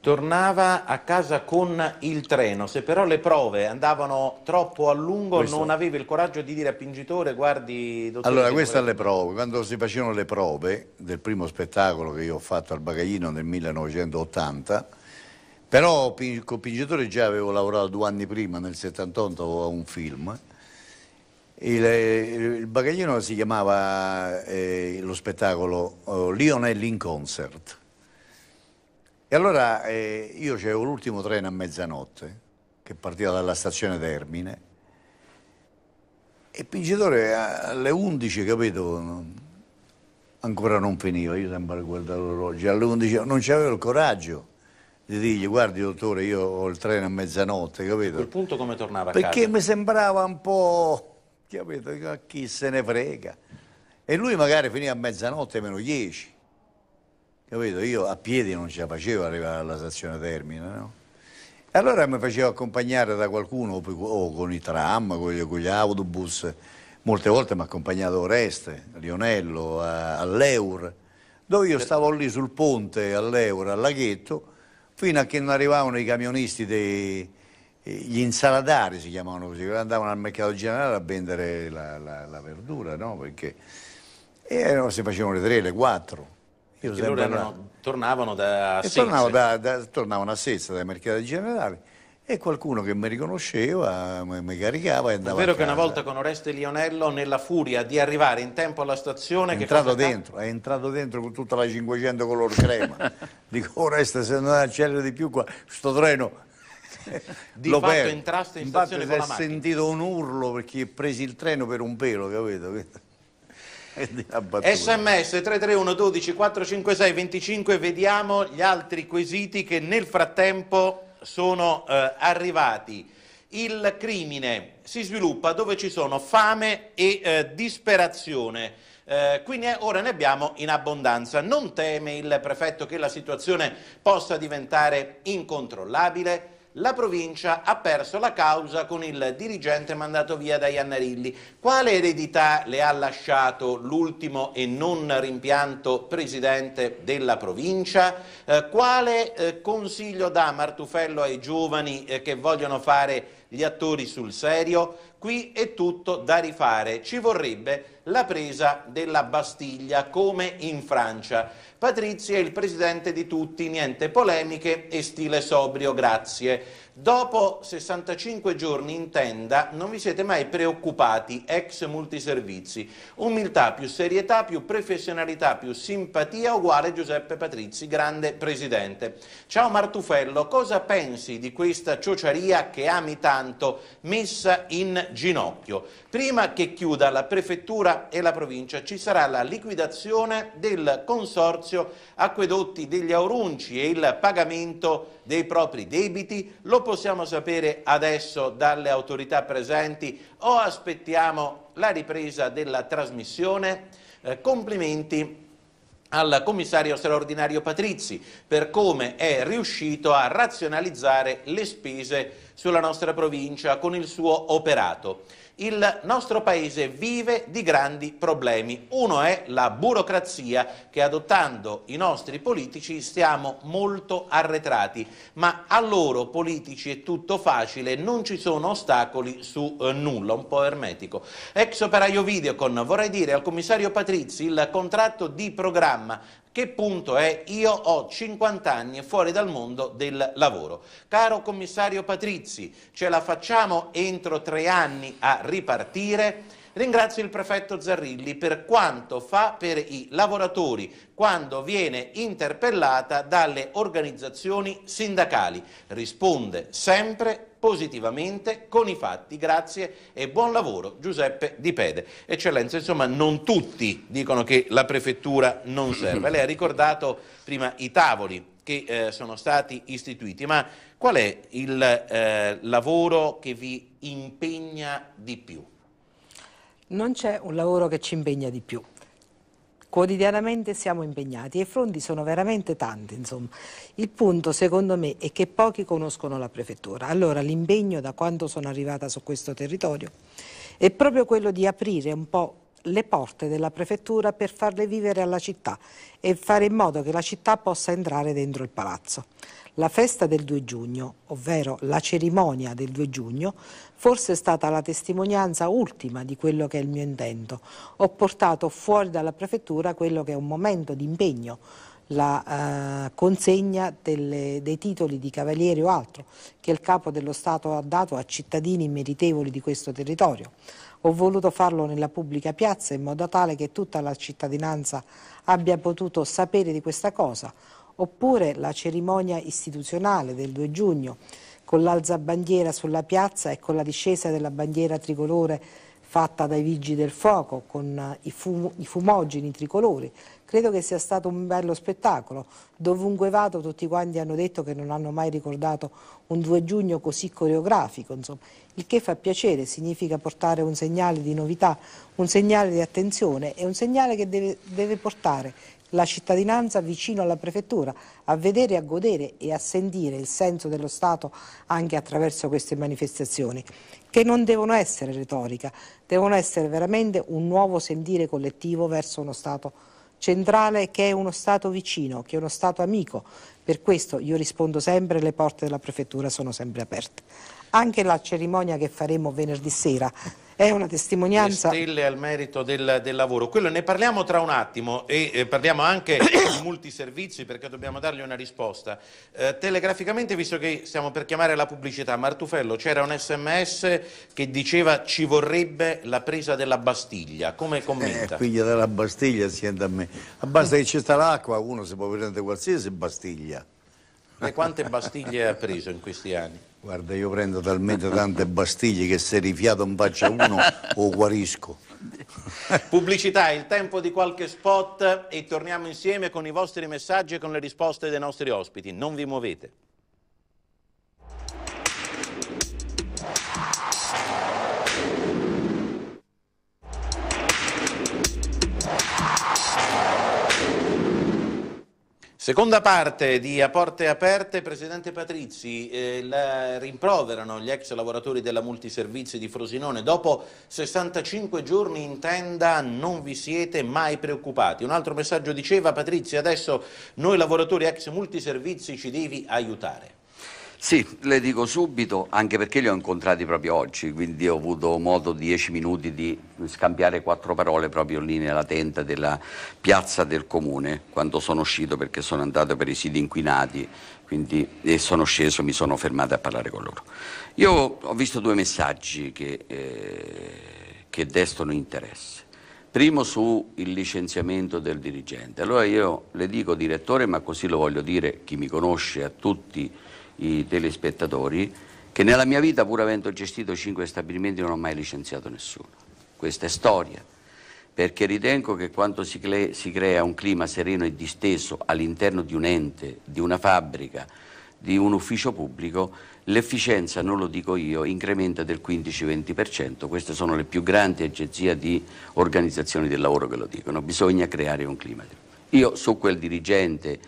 tornava a casa con il treno, se però le prove andavano troppo a lungo questo... non aveva il coraggio di dire a Pingitore guardi dottore... Allora queste sono le prove, quando si facevano le prove del primo spettacolo che io ho fatto al Bagaglino nel 1980 però con Pingitore già avevo lavorato due anni prima, nel 78 a un film il, il Bagaglino si chiamava eh, lo spettacolo eh, Lionel in concert e allora eh, io c'avevo l'ultimo treno a mezzanotte, che partiva dalla stazione Termine, e Pincitore alle 11, capito, ancora non finiva, io sempre guardavo l'orologio, alle 11 non c'avevo il coraggio di dirgli guardi dottore io ho il treno a mezzanotte, capito? A quel punto come tornava a Perché mi sembrava un po', capito, a chi se ne frega. E lui magari finiva a mezzanotte meno 10. Capito? Io a piedi non ce la facevo arrivare alla stazione Termine, no? E Allora mi facevo accompagnare da qualcuno, o con i tram, con gli, con gli autobus, molte volte mi ha accompagnato Oreste, a Lionello, a, all'Eur, dove io stavo lì sul ponte all'Eur, al laghetto, fino a che non arrivavano i camionisti, dei, gli insalatari si chiamavano così, che andavano al mercato generale a vendere la, la, la verdura, no? Perché, e no, si facevano le tre, le quattro. Io perché loro erano, tornavano da Sezze. Tornavano, da, da, tornavano a Sezze, da Mercato Generale e qualcuno che mi riconosceva mi caricava e andava È vero che una volta con Oreste Lionello nella furia di arrivare in tempo alla stazione è entrato dentro, è entrato dentro con tutta la 500 color crema *laughs* dico Oreste se non accelera di più qua sto treno di lo fatto perdo. entraste in Infatti, stazione Infatti, con la macchina sentito un urlo perché presi il treno per un pelo capito sms 331 12 456 25 vediamo gli altri quesiti che nel frattempo sono eh, arrivati il crimine si sviluppa dove ci sono fame e eh, disperazione eh, quindi eh, ora ne abbiamo in abbondanza. Non teme il prefetto che la situazione possa diventare incontrollabile? la provincia ha perso la causa con il dirigente mandato via da Iannarilli. Quale eredità le ha lasciato l'ultimo e non rimpianto presidente della provincia? Eh, quale eh, consiglio dà Martufello ai giovani eh, che vogliono fare gli attori sul serio? qui è tutto da rifare, ci vorrebbe la presa della Bastiglia come in Francia. Patrizia è il presidente di tutti, niente polemiche e stile sobrio, grazie. Dopo 65 giorni in tenda non vi siete mai preoccupati, ex multiservizi. Umiltà più serietà più professionalità più simpatia uguale Giuseppe Patrizzi, grande presidente. Ciao Martufello, cosa pensi di questa ciociaria che ami tanto, messa in Ginocchio. Prima che chiuda la prefettura e la provincia ci sarà la liquidazione del consorzio acquedotti degli Aurunci e il pagamento dei propri debiti. Lo possiamo sapere adesso dalle autorità presenti o aspettiamo la ripresa della trasmissione? Eh, complimenti al commissario straordinario Patrizzi per come è riuscito a razionalizzare le spese sulla nostra provincia con il suo operato. Il nostro paese vive di grandi problemi. Uno è la burocrazia che adottando i nostri politici stiamo molto arretrati, ma a loro politici è tutto facile, non ci sono ostacoli su eh, nulla, un po' ermetico. Ex operaio Videocon, vorrei dire al commissario Patrizzi il contratto di programma che punto è? Io ho 50 anni e fuori dal mondo del lavoro. Caro commissario Patrizi, ce la facciamo entro tre anni a ripartire? Ringrazio il prefetto Zarrilli per quanto fa per i lavoratori quando viene interpellata dalle organizzazioni sindacali. Risponde sempre positivamente con i fatti. Grazie e buon lavoro Giuseppe Di Pede. Eccellenza, insomma non tutti dicono che la prefettura non serve. Lei ha ricordato prima i tavoli che eh, sono stati istituiti, ma qual è il eh, lavoro che vi impegna di più? Non c'è un lavoro che ci impegna di più quotidianamente siamo impegnati e i fronti sono veramente tanti. Insomma. Il punto secondo me è che pochi conoscono la prefettura. Allora l'impegno da quando sono arrivata su questo territorio è proprio quello di aprire un po' le porte della prefettura per farle vivere alla città e fare in modo che la città possa entrare dentro il palazzo. La festa del 2 giugno, ovvero la cerimonia del 2 giugno, forse è stata la testimonianza ultima di quello che è il mio intento. Ho portato fuori dalla prefettura quello che è un momento di impegno, la eh, consegna delle, dei titoli di cavaliere o altro che il capo dello Stato ha dato a cittadini meritevoli di questo territorio. Ho voluto farlo nella pubblica piazza in modo tale che tutta la cittadinanza abbia potuto sapere di questa cosa, oppure la cerimonia istituzionale del 2 giugno con l'alzabandiera sulla piazza e con la discesa della bandiera tricolore fatta dai vigili del fuoco con eh, i, fum i fumogeni tricolori Credo che sia stato un bello spettacolo. Dovunque vado tutti quanti hanno detto che non hanno mai ricordato un 2 giugno così coreografico, insomma. il che fa piacere, significa portare un segnale di novità, un segnale di attenzione e un segnale che deve, deve portare la cittadinanza vicino alla prefettura a vedere, a godere e a sentire il senso dello Stato anche attraverso queste manifestazioni che non devono essere retorica, devono essere veramente un nuovo sentire collettivo verso uno Stato centrale che è uno Stato vicino, che è uno Stato amico. Per questo io rispondo sempre, le porte della Prefettura sono sempre aperte. Anche la cerimonia che faremo venerdì sera è una testimonianza... Le stelle al merito del, del lavoro. Quello ne parliamo tra un attimo e eh, parliamo anche *coughs* di multiservizi perché dobbiamo dargli una risposta. Eh, telegraficamente, visto che stiamo per chiamare la pubblicità, Martufello, c'era un sms che diceva ci vorrebbe la presa della Bastiglia. Come commenta? Eh, figlia della Bastiglia, insieme a me. Basta che ci sta l'acqua, uno si può prendere qualsiasi Bastiglia. E quante Bastiglie ha preso in questi anni? Guarda, io prendo talmente tante Bastiglie che se rifiato in faccia uno o guarisco. Pubblicità, il tempo di qualche spot e torniamo insieme con i vostri messaggi e con le risposte dei nostri ospiti. Non vi muovete. Seconda parte di A Porte Aperte, Presidente Patrizzi, eh, la rimproverano gli ex lavoratori della multiservizi di Frosinone, dopo 65 giorni in tenda non vi siete mai preoccupati. Un altro messaggio diceva Patrizia, adesso noi lavoratori ex multiservizi ci devi aiutare. Sì, le dico subito, anche perché li ho incontrati proprio oggi, quindi ho avuto modo dieci minuti di scambiare quattro parole proprio lì nella tenda della piazza del comune, quando sono uscito perché sono andato per i siti inquinati, quindi e sono sceso, mi sono fermato a parlare con loro. Io ho visto due messaggi che, eh, che destano interesse. Primo sul licenziamento del dirigente. Allora io le dico direttore, ma così lo voglio dire, chi mi conosce a tutti i i telespettatori, che nella mia vita, pur avendo gestito cinque stabilimenti, non ho mai licenziato nessuno. Questa è storia, perché ritengo che quando si, cre- si crea un clima sereno e disteso all'interno di un ente, di una fabbrica, di un ufficio pubblico, l'efficienza, non lo dico io, incrementa del 15-20%. Queste sono le più grandi agenzie di organizzazioni del lavoro che lo dicono. Bisogna creare un clima. Io su quel dirigente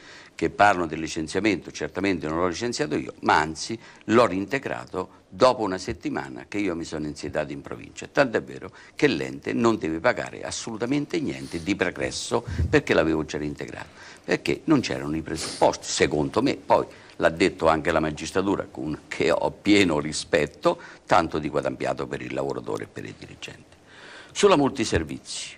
che parlano del licenziamento, certamente non l'ho licenziato io, ma anzi l'ho reintegrato dopo una settimana che io mi sono insediato in provincia. Tant'è vero che l'ente non deve pagare assolutamente niente di pregresso perché l'avevo già reintegrato, perché non c'erano i presupposti, secondo me. Poi l'ha detto anche la magistratura, con, che ho pieno rispetto, tanto di guadampiato per il lavoratore e per i dirigenti. Sulla multiservizi,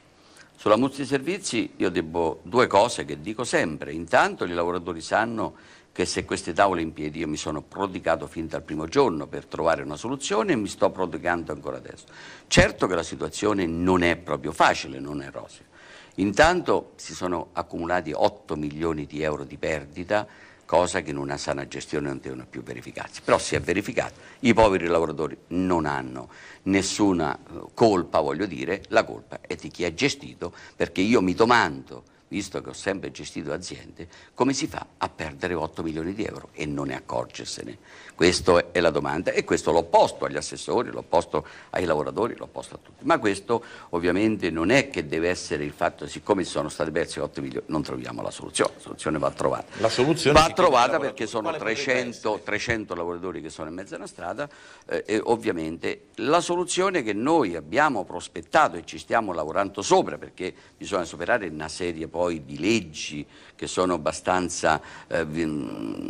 sulla Muzzi Servizi io devo due cose che dico sempre. Intanto i lavoratori sanno che se queste tavole in piedi io mi sono prodigato fin dal primo giorno per trovare una soluzione e mi sto prodigando ancora adesso. Certo che la situazione non è proprio facile, non è rosea. Intanto si sono accumulati 8 milioni di euro di perdita cosa che in una sana gestione non devono più verificarsi. Però si è verificato, i poveri lavoratori non hanno nessuna eh, colpa, voglio dire, la colpa è di chi ha gestito, perché io mi domando, visto che ho sempre gestito aziende, come si fa a perdere 8 milioni di euro e non ne accorgersene. Questa è la domanda e questo l'ho posto agli assessori, l'ho posto ai lavoratori, l'ho posto a tutti. Ma questo ovviamente non è che deve essere il fatto, siccome sono stati persi 8 milioni, non troviamo la soluzione, la soluzione va trovata. La soluzione va trovata perché sono 300, 300, lavoratori che sono in mezzo alla strada eh, e ovviamente la soluzione che noi abbiamo prospettato e ci stiamo lavorando sopra perché bisogna superare una serie poi di leggi che sono abbastanza eh, mm,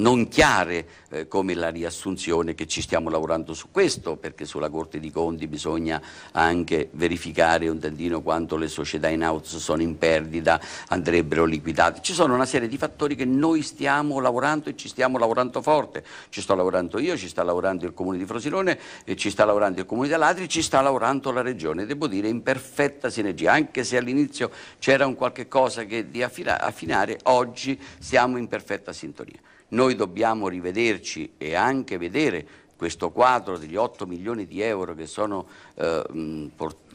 non chiare eh, come la riassunzione che ci stiamo lavorando su questo, perché sulla Corte di Conti bisogna anche verificare un tantino quanto le società in house sono in perdita, andrebbero liquidate. Ci sono una serie di fattori che noi stiamo lavorando e ci stiamo lavorando forte. Ci sto lavorando io, ci sta lavorando il Comune di Frosinone, ci sta lavorando il Comune di Alatri, ci sta lavorando la Regione, devo dire in perfetta sinergia, anche se all'inizio c'era un qualche cosa che di affidare immaginare, oggi siamo in perfetta sintonia. Noi dobbiamo rivederci e anche vedere questo quadro degli 8 milioni di euro che sono, eh,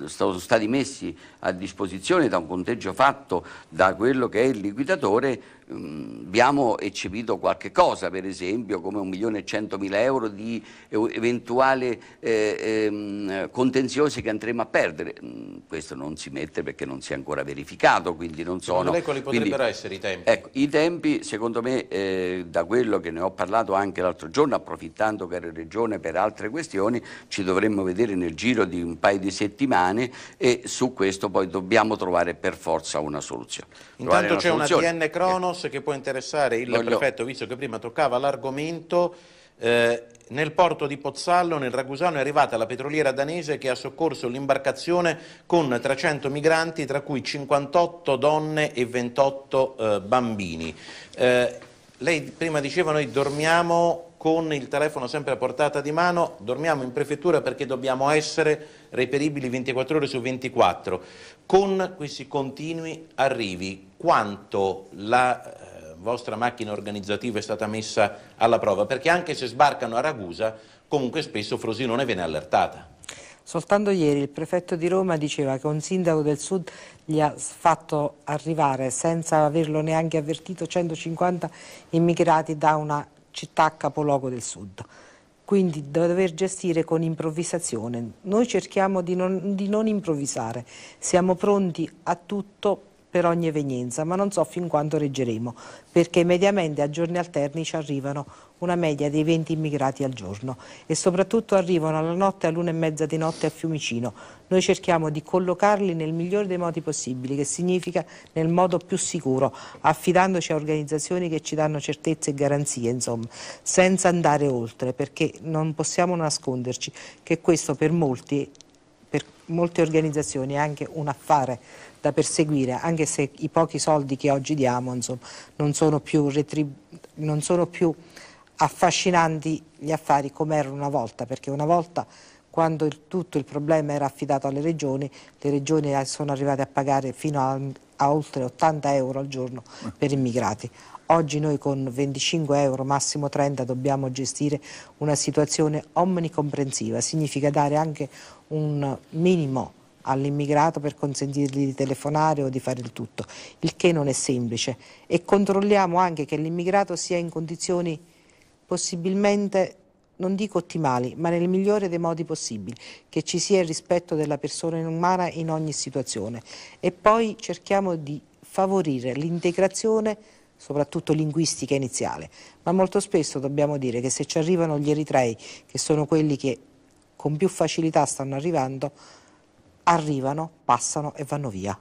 sono, stati messi a disposizione da un conteggio fatto da quello che è il liquidatore Mm, abbiamo eccepito qualche cosa, per esempio come 1.100.000 euro di eventuali eh, ehm, contenziosi che andremo a perdere. Mm, questo non si mette perché non si è ancora verificato, quindi non sono... Secondo lei quali potrebbero quindi, essere i tempi? Ecco, i tempi secondo me, eh, da quello che ne ho parlato anche l'altro giorno, approfittando che era Regione per altre questioni, ci dovremmo vedere nel giro di un paio di settimane e su questo poi dobbiamo trovare per forza una soluzione. Intanto c'è soluzione. una TN Cronos mosse che può interessare il Voglio... prefetto, visto che prima toccava l'argomento, eh, nel porto di Pozzallo, nel Ragusano, è arrivata la petroliera danese che ha soccorso l'imbarcazione con 300 migranti, tra cui 58 donne e 28 eh, bambini. Eh, lei prima diceva noi dormiamo con il telefono sempre a portata di mano, dormiamo in prefettura perché dobbiamo essere reperibili 24 ore su 24, con questi continui arrivi quanto la eh, vostra macchina organizzativa è stata messa alla prova, perché anche se sbarcano a Ragusa, comunque spesso Frosinone viene allertata. Soltanto ieri il prefetto di Roma diceva che un sindaco del sud gli ha fatto arrivare, senza averlo neanche avvertito, 150 immigrati da una città capoluogo del sud. Quindi dover gestire con improvvisazione. Noi cerchiamo di non, di non improvvisare, siamo pronti a tutto per ogni evenienza, ma non so fin quanto reggeremo, perché mediamente a giorni alterni ci arrivano una media di 20 immigrati al giorno e soprattutto arrivano alla notte all'una e mezza di notte a Fiumicino. Noi cerchiamo di collocarli nel migliore dei modi possibili, che significa nel modo più sicuro, affidandoci a organizzazioni che ci danno certezze e garanzie, insomma, senza andare oltre, perché non possiamo nasconderci che questo per molti, per molte organizzazioni è anche un affare da perseguire, anche se i pochi soldi che oggi diamo insomma, non, sono non sono più affascinanti gli affari come erano una volta, perché una volta quando il, tutto il problema era affidato alle regioni, le regioni eh, sono arrivate a pagare fino a, a, oltre 80 euro al giorno per immigrati. Oggi noi con 25 euro, massimo 30, dobbiamo gestire una situazione omnicomprensiva, significa dare anche un minimo all'immigrato per consentirgli di telefonare o di fare il tutto, il che non è semplice e controlliamo anche che l'immigrato sia in condizioni possibilmente non dico ottimali, ma nel migliore dei modi possibili, che ci sia il rispetto della persona umana in ogni situazione e poi cerchiamo di favorire l'integrazione soprattutto linguistica iniziale, ma molto spesso dobbiamo dire che se ci arrivano gli eritrei, che sono quelli che con più facilità stanno arrivando, arrivano, passano e vanno via.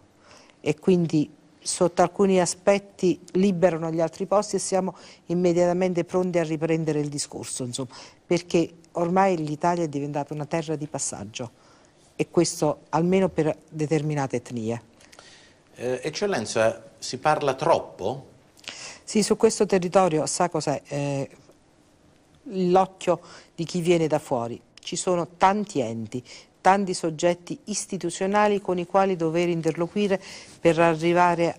E quindi sotto alcuni aspetti liberano gli altri posti e siamo immediatamente pronti a riprendere il discorso, insomma, perché ormai l'Italia è diventata una terra di passaggio e questo almeno per determinate etnie. Eh, eccellenza, si parla troppo? Sì, su questo territorio sa cos'è? Eh, L'occhio di chi viene da fuori ci sono tanti enti, tanti soggetti istituzionali con i quali dover interloquire per arrivare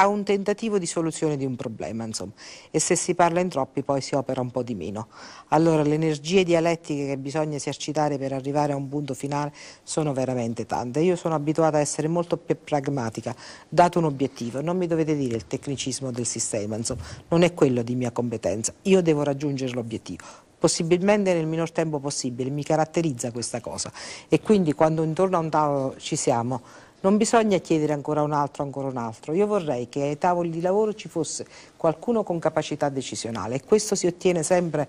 a un tentativo di soluzione di un problema, insomma. E se si parla in troppi poi si opera un po' di meno. Allora le energie dialettiche che bisogna esercitare per arrivare a un punto finale sono veramente tante. Io sono abituata a essere molto più pragmatica, dato un obiettivo, non mi dovete dire il tecnicismo del sistema, insomma, non è quello di mia competenza. Io devo raggiungere l'obiettivo possibilmente nel minor tempo possibile, mi caratterizza questa cosa. E quindi quando intorno a un tavolo ci siamo, non bisogna chiedere ancora un altro, ancora un altro. Io vorrei che ai tavoli di lavoro ci fosse qualcuno con capacità decisionale e questo si ottiene sempre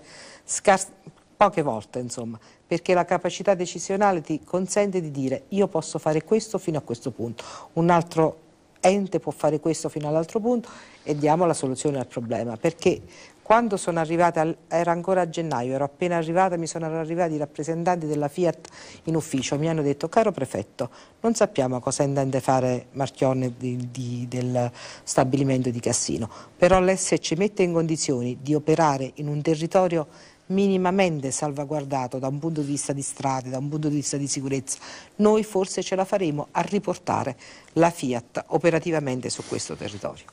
poche volte, insomma, perché la capacità decisionale ti consente di dire io posso fare questo fino a questo punto, un altro ente può fare questo fino all'altro punto e diamo la soluzione al problema, perché quando sono arrivata, era ancora a gennaio, ero appena arrivata, mi sono arrivati i rappresentanti della Fiat in ufficio, mi hanno detto caro prefetto, non sappiamo cosa intende fare Marchionne di, di, del stabilimento di Cassino, però ci mette in condizioni di operare in un territorio minimamente salvaguardato da un punto di vista di strade, da un punto di vista di sicurezza, noi forse ce la faremo a riportare la Fiat operativamente su questo territorio.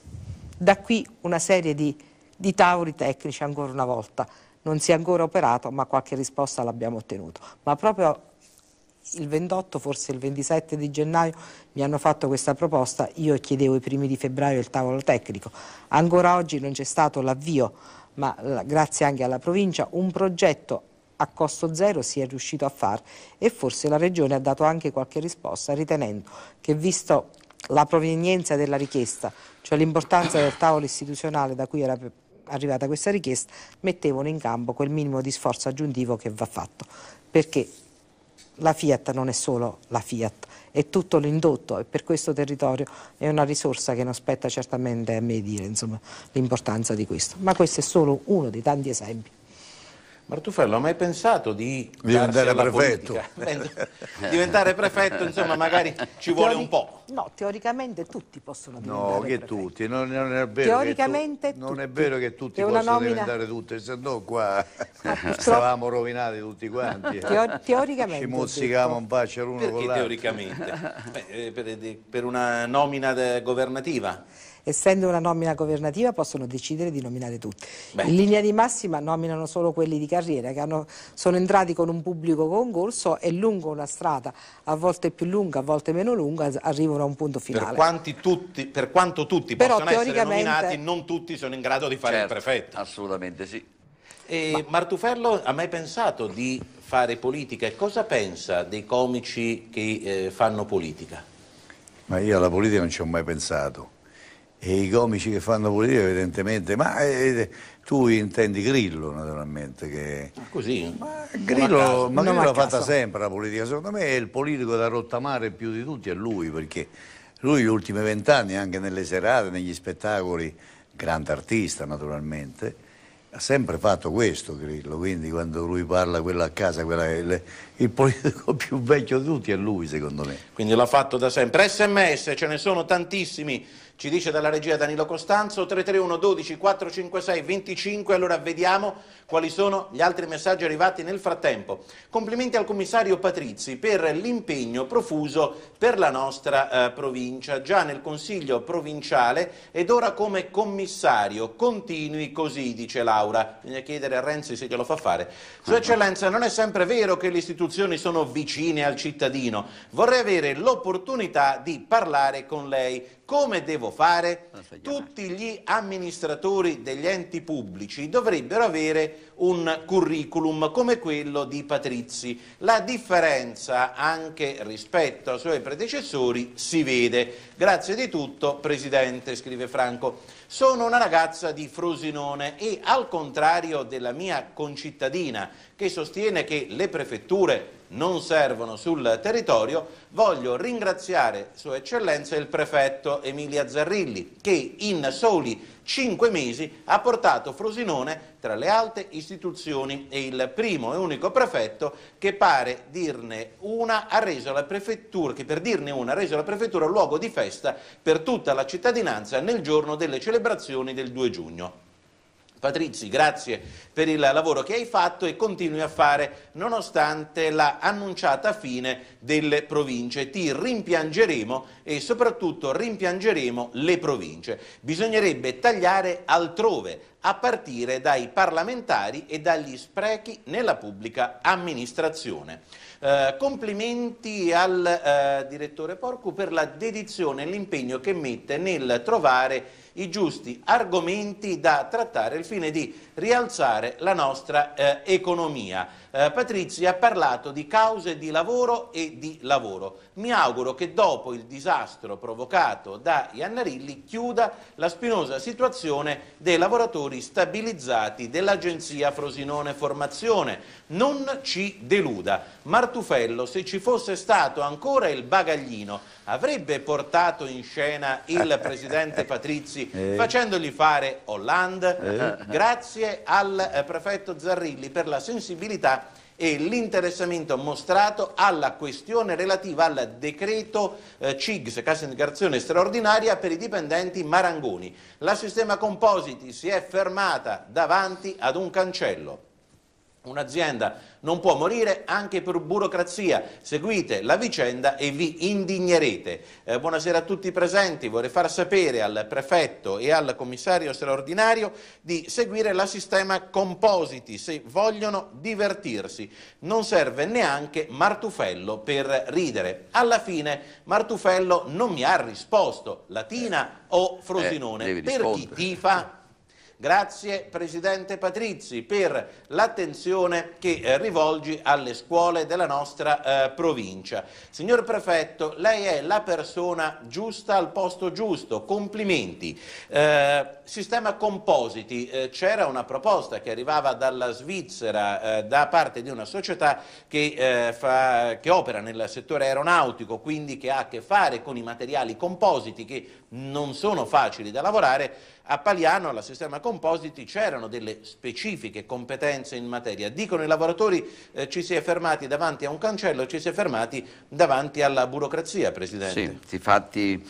Da qui una serie di di tavoli tecnici ancora una volta. Non si è ancora operato, ma qualche risposta l'abbiamo ottenuto. Ma proprio il 28, forse il 27 di gennaio, mi hanno fatto questa proposta, io chiedevo i primi di febbraio il tavolo tecnico. Ancora oggi non c'è stato l'avvio, ma grazie anche alla provincia, un progetto a costo zero si è riuscito a fare e forse la Regione ha dato anche qualche risposta ritenendo che visto la provenienza della richiesta, cioè l'importanza del tavolo istituzionale da cui era arrivata questa richiesta, mettevano in campo quel minimo di sforzo aggiuntivo che va fatto, perché la Fiat non è solo la Fiat, è tutto l'indotto e per questo territorio è una risorsa che non spetta certamente a me dire l'importanza di questo, ma questo è solo uno dei tanti esempi. Martufello, ha mai pensato di diventare prefetto? diventare prefetto, insomma, magari ci vuole Teori un po'. No, teoricamente tutti possono diventare No, che prefetto. tutti, non, non, è vero. Teoricamente tu, tutti. Non è vero che tutti possono nomina... diventare tutti, se no qua ah, *laughs* stavamo rovinati tutti quanti. Eh. Teor teoricamente. Ci mozzicavamo un bacio l'uno con l'altro. Perché teoricamente? Beh, eh, per, per una nomina governativa essendo una nomina governativa, possono decidere di nominare tutti. Beh. In linea di massima nominano solo quelli di carriera che hanno, sono entrati con un pubblico concorso e lungo una strada, a volte più lunga, a volte meno lunga, arrivano a un punto finale. Per, tutti, per quanto tutti Però possono essere nominati, non tutti sono in grado di fare certo, il prefetto. Assolutamente sì. Ma... Martufello ha mai pensato di fare politica e cosa pensa dei comici che eh, fanno politica? Ma io alla politica non ci ho mai pensato e i comici che fanno politica evidentemente, ma eh, eh, tu intendi Grillo naturalmente che... Ma così? Ma Grillo, ma Grillo l'ha fatta sempre la politica, secondo me è il politico da rottamare più di tutti è lui perché lui gli ultimi vent'anni anche nelle serate, negli spettacoli, grande artista naturalmente, ha sempre fatto questo Grillo, quindi quando lui parla quella a casa, quella è il, il, politico *laughs* più vecchio di tutti è lui secondo me. Quindi l'ha fatto da sempre. Sms, ce ne sono tantissimi ci dice dalla regia Danilo Costanzo 331 12 456 25, allora vediamo quali sono gli altri messaggi arrivati nel frattempo. Complimenti al commissario Patrizi per l'impegno profuso per la nostra eh, provincia, già nel Consiglio provinciale ed ora come commissario. Continui così, dice Laura. Bisogna chiedere a Renzi se glielo fa fare. Sua Eccellenza, non è sempre vero che le istituzioni sono vicine al cittadino. Vorrei avere l'opportunità di parlare con lei come devo fare? Tutti gli amministratori degli enti pubblici dovrebbero avere un curriculum come quello di Patrizi. La differenza anche rispetto ai suoi predecessori si vede. Grazie di tutto, Presidente, scrive Franco. Sono una ragazza di Frosinone e al contrario della mia concittadina che sostiene che le prefetture non servono sul territorio, voglio ringraziare Sua Eccellenza il prefetto Emilia Zarrilli che in soli cinque mesi ha portato Frosinone tra le alte istituzioni e il primo e unico prefetto che pare dirne una ha reso la prefettura, che per dirne una ha reso la prefettura luogo di festa per tutta la cittadinanza nel giorno delle celebrazioni del 2 giugno. Patrizi, grazie per il lavoro che hai fatto e continui a fare nonostante la annunciata fine delle province. Ti rimpiangeremo e soprattutto rimpiangeremo le province. Bisognerebbe tagliare altrove, a partire dai parlamentari e dagli sprechi nella pubblica amministrazione. Eh, complimenti al eh, direttore Porcu per la dedizione e l'impegno che mette nel trovare i giusti argomenti da trattare al fine di rialzare la nostra eh, economia eh, Patrizzi ha parlato di cause di lavoro e di lavoro. Mi auguro che dopo il disastro provocato da Iannarilli chiuda la spinosa situazione dei lavoratori stabilizzati dell'agenzia Frosinone Formazione. Non ci deluda. Martufello, se ci fosse stato ancora il bagaglino, avrebbe portato in scena il presidente Patrizzi *laughs* eh. facendogli fare Hollande. Eh. Grazie al eh, prefetto Zarrilli per la sensibilità e l'interessamento mostrato alla questione relativa al decreto eh, CIGS, cassa integrazione straordinaria per i dipendenti Marangoni. La sistema Compositi si è fermata davanti ad un cancello. Un'azienda non può morire anche per burocrazia. Seguite la vicenda e vi indignerete. Eh, buonasera a tutti i presenti. Vorrei far sapere al prefetto e al commissario straordinario di seguire la sistema Compositi se vogliono divertirsi. Non serve neanche Martufello per ridere. Alla fine Martufello non mi ha risposto. Latina o Frosinone? Eh, per chi tifa? Grazie Presidente Patrizi per l'attenzione che eh, rivolgi alle scuole della nostra eh, provincia. Signor Prefetto, lei è la persona giusta al posto giusto, complimenti. Eh, sistema compositi, eh, c'era una proposta che arrivava dalla Svizzera eh, da parte di una società che, fa, che opera nel settore aeronautico, quindi che ha a che fare con i materiali compositi che non sono facili da lavorare, a Paliano, alla Sistema Compositi, c'erano delle specifiche competenze in materia. Dicono i lavoratori eh, ci si è fermati davanti a un cancello, ci si è fermati davanti alla burocrazia, Presidente. Sì, infatti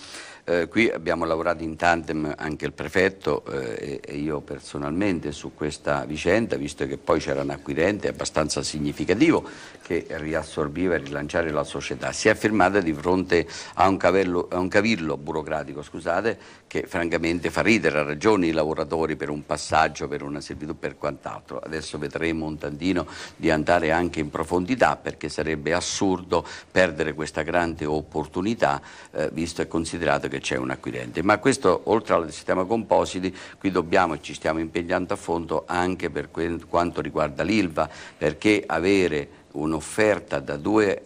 eh, qui abbiamo lavorato in tandem anche il prefetto eh, e io personalmente su questa vicenda, visto che poi c'era un acquirente abbastanza significativo che riassorbiva e rilanciare la società. Si è affermata di fronte a un, cavello, a un cavillo burocratico scusate, che francamente fa ridere, a ragione i lavoratori per un passaggio, per una servitù, per quant'altro. Adesso vedremo un tantino di andare anche in profondità perché sarebbe assurdo perdere questa grande opportunità eh, visto e considerato che c'è un acquirente, ma questo oltre al sistema compositi qui dobbiamo e ci stiamo impegnando a fondo anche per quanto riguarda l'ILVA, perché avere un'offerta da, eh,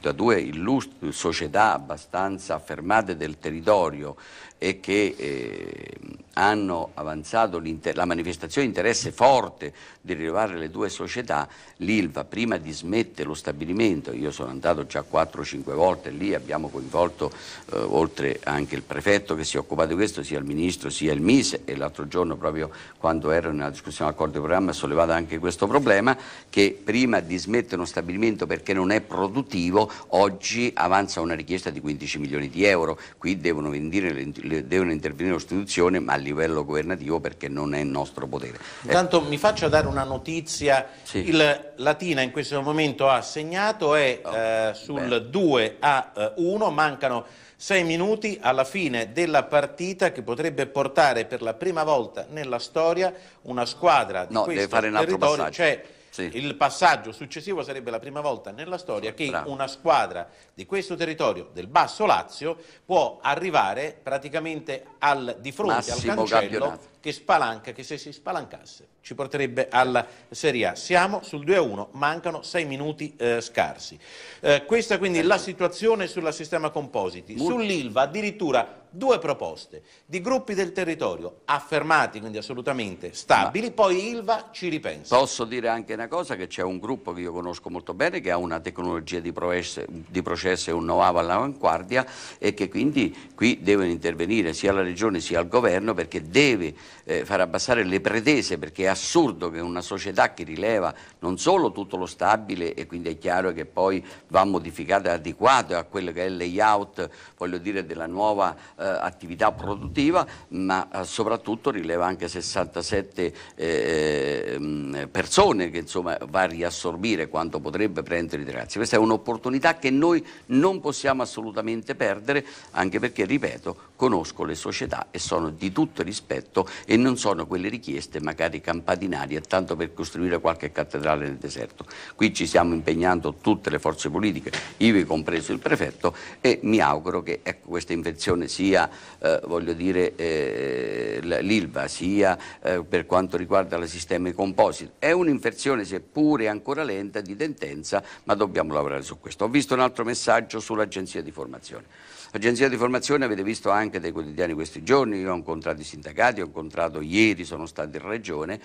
da due, illustri società abbastanza affermate del territorio e che eh, hanno avanzato la manifestazione di interesse forte di rilevare le due società, l'ILVA prima di smettere lo stabilimento, io sono andato già 4-5 volte lì, abbiamo coinvolto eh, oltre anche il prefetto che si è occupato di questo, sia il ministro sia il MISE e l'altro giorno proprio quando ero nella discussione dell'accordo di programma ha sollevato anche questo problema che prima di smettere uno stabilimento perché non è produttivo oggi avanza una richiesta di 15 milioni di euro, qui devono vendere le devono intervenire le istituzioni, ma a livello governativo perché non è il nostro potere. Intanto mi faccio dare una notizia, sì. il Latina in questo momento ha segnato, è oh, eh, sul beh. 2 a 1, eh, mancano 6 minuti alla fine della partita che potrebbe portare per la prima volta nella storia una squadra di no, questo deve fare un altro territorio, passaggio. Cioè sì. Il passaggio successivo sarebbe la prima volta nella storia che Bravo. una squadra di questo territorio, del Basso Lazio, può arrivare praticamente al, di fronte Massimo al cancello campionato. che spalanca, che se si spalancasse ci porterebbe alla Serie A. Siamo sul 2-1, mancano 6 minuti eh, scarsi. Eh, questa quindi è la situazione sulla sistema compositi. Sull'ILVA addirittura due proposte di gruppi del territorio affermati, quindi assolutamente stabili, Ma poi Ilva ci ripensa. Posso dire anche una cosa, che c'è un gruppo che io conosco molto bene, che ha una tecnologia di processo, di processo e un know-how all'avanguardia e che quindi qui devono intervenire sia la Regione sia il Governo perché deve eh, far abbassare le pretese, perché è assurdo che una società che rileva non solo tutto lo stabile e quindi è chiaro che poi va modificato e adeguato a quello che è il layout, voglio dire, della nuova eh, eh, attività produttiva, ma eh, soprattutto rileva anche 67 eh, persone che insomma, va a riassorbire quanto potrebbe prendere i ragazzi. Questa è un'opportunità che noi non possiamo assolutamente perdere, anche perché, ripeto, conosco le società e sono di tutto rispetto e non sono quelle richieste magari campadinarie, tanto per costruire qualche cattedrale nel deserto. Qui ci stiamo impegnando tutte le forze politiche, ivi compreso il prefetto, e mi auguro che ecco, questa invenzione sia sia eh, dire, eh, l'ILVA, sia eh, per quanto riguarda la sistema composite. È un'inversione seppure ancora lenta di tendenza, ma dobbiamo lavorare su questo. Ho visto un altro messaggio sull'agenzia di formazione. L'agenzia di formazione avete visto anche dai quotidiani questi giorni, io ho incontrato i sindacati, ho incontrato ieri, sono stato in regione,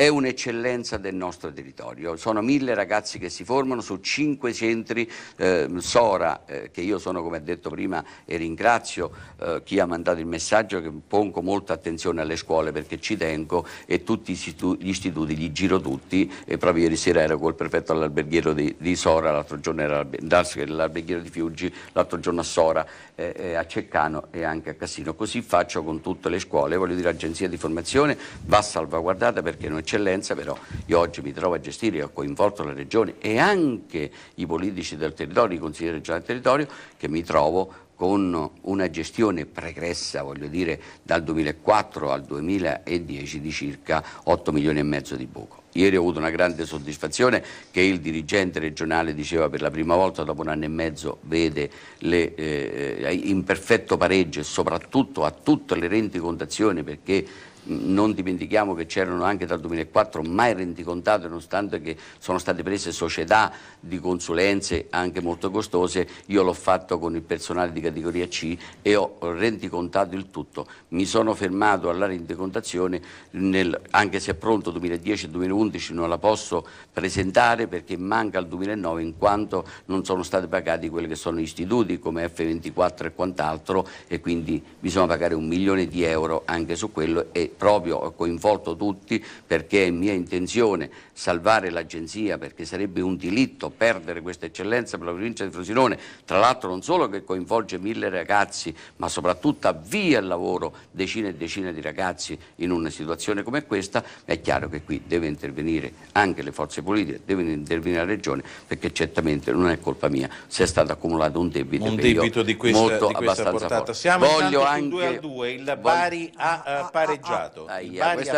è un'eccellenza del nostro territorio. Sono mille ragazzi che si formano su cinque centri eh, Sora, eh, che io sono come ha detto prima e ringrazio eh, chi ha mandato il messaggio che pongo molta attenzione alle scuole perché ci tengo e tutti gli istituti li giro tutti e proprio ieri sera ero col prefetto all'alberghiero di, di Sora, l'altro giorno era l'alberghiero di Fiuggi, l'altro giorno a Sora eh, eh, a Ceccano e anche a Cassino. Così faccio con tutte le scuole, voglio dire l'agenzia di formazione va salvaguardata perché è un'eccellenza, però io oggi mi trovo a gestire, ho coinvolto la Regione e anche i politici del territorio, i consiglieri regionali del territorio, che mi trovo con una gestione pregressa, voglio dire, dal 2004 al 2010 di circa 8 milioni e mezzo di buco. Ieri ho avuto una grande soddisfazione che il dirigente regionale diceva per la prima volta dopo un anno e mezzo vede le, eh, eh in perfetto pareggio e soprattutto a tutte le rendicontazioni perché non dimentichiamo che c'erano anche dal 2004 mai rendicontate, nonostante che sono state prese società di consulenze anche molto costose, io l'ho fatto con il personale di categoria C e ho rendicontato il tutto. Mi sono fermato alla rendicontazione, nel, anche se è pronto 2010-2011 non la posso presentare perché manca il 2009 in quanto non sono stati pagati quelli che sono gli istituti come F24 e quant'altro e quindi bisogna pagare un milione di euro anche su quello e proprio ho coinvolto tutti perché è mia intenzione salvare l'agenzia perché sarebbe un delitto perdere questa eccellenza per la provincia di Frosinone, tra l'altro non solo che coinvolge mille ragazzi ma soprattutto avvia il lavoro decine e decine di ragazzi in una situazione come questa, è chiaro che qui deve intervenire anche le forze politiche, deve intervenire la Regione perché certamente non è colpa mia se è stato accumulato un debito, un debito di questa, molto di questa abbastanza portata. Forte. Siamo Voglio anche... 2 a 2, eh, il ah, Bari ha pareggiato portato Aia, questa è, questa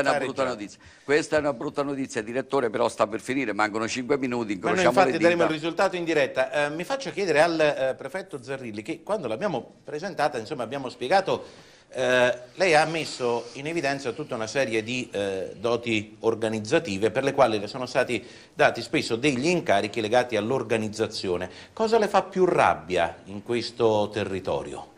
è una brutta notizia. direttore, però sta per finire, mancano 5 minuti, Ma noi infatti daremo il risultato in diretta. Eh, mi faccio chiedere al eh, prefetto Zarrilli che quando l'abbiamo presentata, insomma, abbiamo spiegato eh, lei ha messo in evidenza tutta una serie di eh, doti organizzative per le quali le sono stati dati spesso degli incarichi legati all'organizzazione. Cosa le fa più rabbia in questo territorio?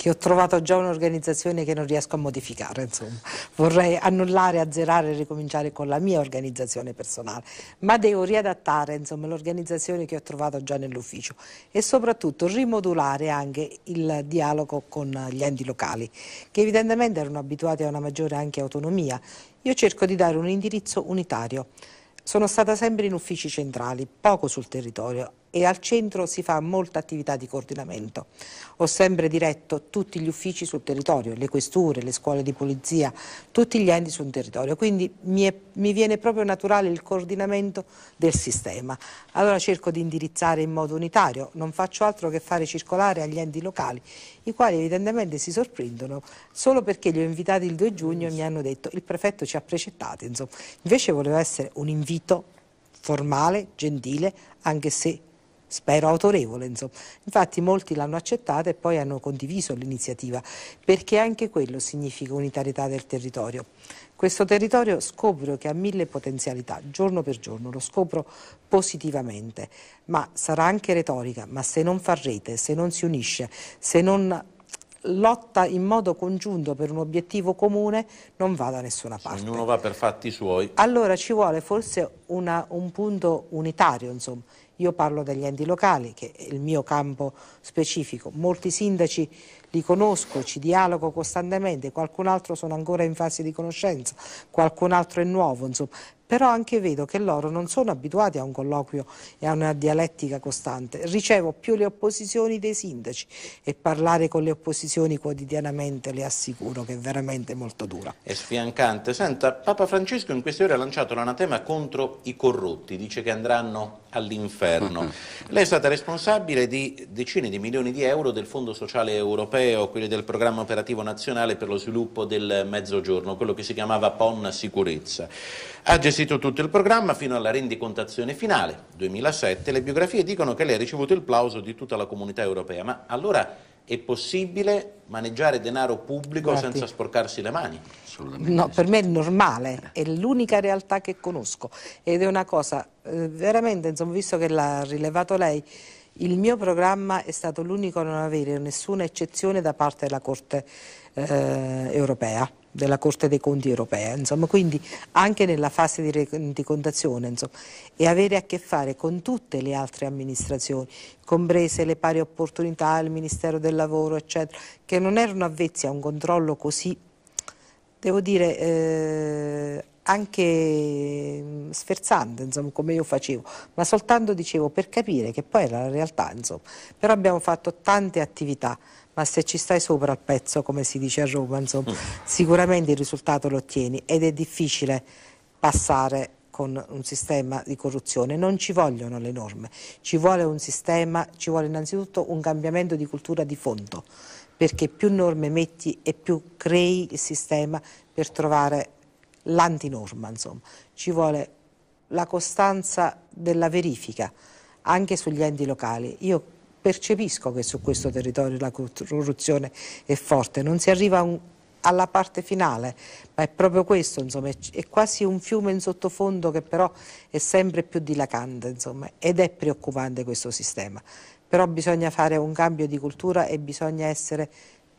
che ho trovato già un'organizzazione che non riesco a modificare, insomma. Vorrei annullare, azzerare e ricominciare con la mia organizzazione personale, ma devo riadattare l'organizzazione che ho trovato già nell'ufficio e soprattutto rimodulare anche il dialogo con gli enti locali, che evidentemente erano abituati a una maggiore anche autonomia. Io cerco di dare un indirizzo unitario. Sono stata sempre in uffici centrali, poco sul territorio, e al centro si fa molta attività di coordinamento. Ho sempre diretto tutti gli uffici sul territorio, le questure, le scuole di polizia, tutti gli enti sul territorio, quindi mi, è, mi viene proprio naturale il coordinamento del sistema. Allora cerco di indirizzare in modo unitario, non faccio altro che fare circolare agli enti locali, i quali evidentemente si sorprendono solo perché li ho invitati il 2 giugno e mi hanno detto il prefetto ci ha precettato, insomma. invece voleva essere un invito formale, gentile, anche se spero autorevole. Insomma. Infatti molti l'hanno accettata e poi hanno condiviso l'iniziativa, perché anche quello significa unitarietà del territorio. Questo territorio scopro che ha mille potenzialità, giorno per giorno, lo scopro positivamente, ma sarà anche retorica, ma se non fa rete, se non si unisce, se non lotta in modo congiunto per un obiettivo comune non va da nessuna parte. Ognuno va per fatti suoi. Allora ci vuole forse una, un punto unitario, insomma. Io parlo degli enti locali, che è il mio campo specifico. Molti sindaci li conosco, ci dialogo costantemente, qualcun altro sono ancora in fase di conoscenza, qualcun altro è nuovo, insomma però anche vedo che loro non sono abituati a un colloquio e a una dialettica costante. Ricevo più le opposizioni dei sindaci e parlare con le opposizioni quotidianamente le assicuro che è veramente molto dura. È sfiancante. Senta, Papa Francesco in queste ore ha lanciato l'anatema contro i corrotti, dice che andranno all'inferno. Mm. Lei è stata responsabile di decine di milioni di euro del Fondo Sociale Europeo, quelli del Programma Operativo Nazionale per lo Sviluppo del Mezzogiorno, quello che si chiamava PON Sicurezza. Ha gestito Censito tutto il programma fino alla rendicontazione finale, 2007, le biografie dicono che lei ha ricevuto il plauso di tutta la comunità europea, ma allora è possibile maneggiare denaro pubblico Guardi. senza sporcarsi le mani? No, per me è normale, è l'unica realtà che conosco ed è una cosa eh, veramente, insomma, visto che l'ha rilevato lei, il mio programma è stato l'unico a non avere nessuna eccezione da parte della Corte eh, europea della Corte dei Conti europea, insomma, quindi anche nella fase di rendicontazione e avere a che fare con tutte le altre amministrazioni, comprese le pari opportunità, il Ministero del Lavoro, eccetera, che non erano avvezzi a un controllo così, devo dire, eh, anche sferzante, insomma, come io facevo, ma soltanto dicevo per capire che poi era la realtà, insomma. Però abbiamo fatto tante attività ma se ci stai sopra al pezzo, come si dice a Roma, insomma, mm. sicuramente il risultato lo ottieni ed è difficile passare con un sistema di corruzione. Non ci vogliono le norme, ci vuole un sistema, ci vuole innanzitutto un cambiamento di cultura di fondo, perché più norme metti e più crei il sistema per trovare l'antinorma, insomma. Ci vuole la costanza della verifica anche sugli enti locali. Io percepisco che su questo territorio la corruzione è forte, non si arriva un, alla parte finale, ma è proprio questo, insomma, è, è, quasi un fiume in sottofondo che però è sempre più dilacante, insomma, ed è preoccupante questo sistema. Però bisogna fare un cambio di cultura e bisogna essere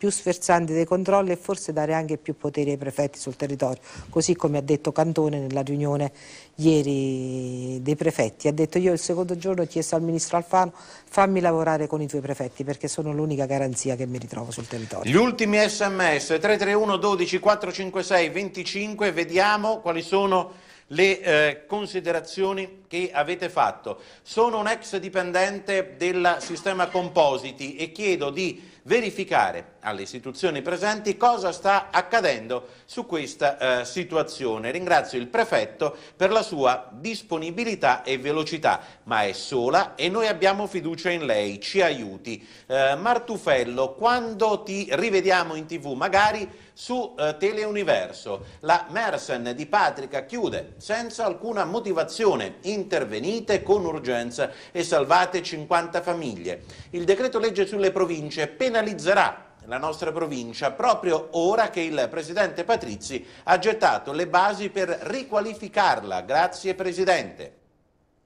più sferzanti dei controlli e forse dare anche più poteri ai prefetti sul territorio, così come ha detto Cantone nella riunione ieri dei prefetti. Ha detto io il secondo giorno ho chiesto al ministro Alfano fammi lavorare con i tuoi prefetti perché sono l'unica garanzia che mi ritrovo sul territorio. Gli ultimi sms 331 12 456 25, vediamo quali sono le eh, considerazioni che avete fatto. Sono un ex dipendente del sistema Compositi e chiedo di verificare alle istituzioni presenti cosa sta accadendo su questa eh, situazione. Ringrazio il prefetto per la sua disponibilità e velocità, ma è sola e noi abbiamo fiducia in lei, ci aiuti. Eh, Martufello, quando ti rivediamo in tv, magari su eh, Teleuniverso, la Mersen di Patrica chiude senza alcuna motivazione, intervenite con urgenza e salvate 50 famiglie. Il decreto legge sulle province penalizza penalizzerà la nostra provincia proprio ora che il Presidente Patrizi ha gettato le basi per riqualificarla. Grazie Presidente.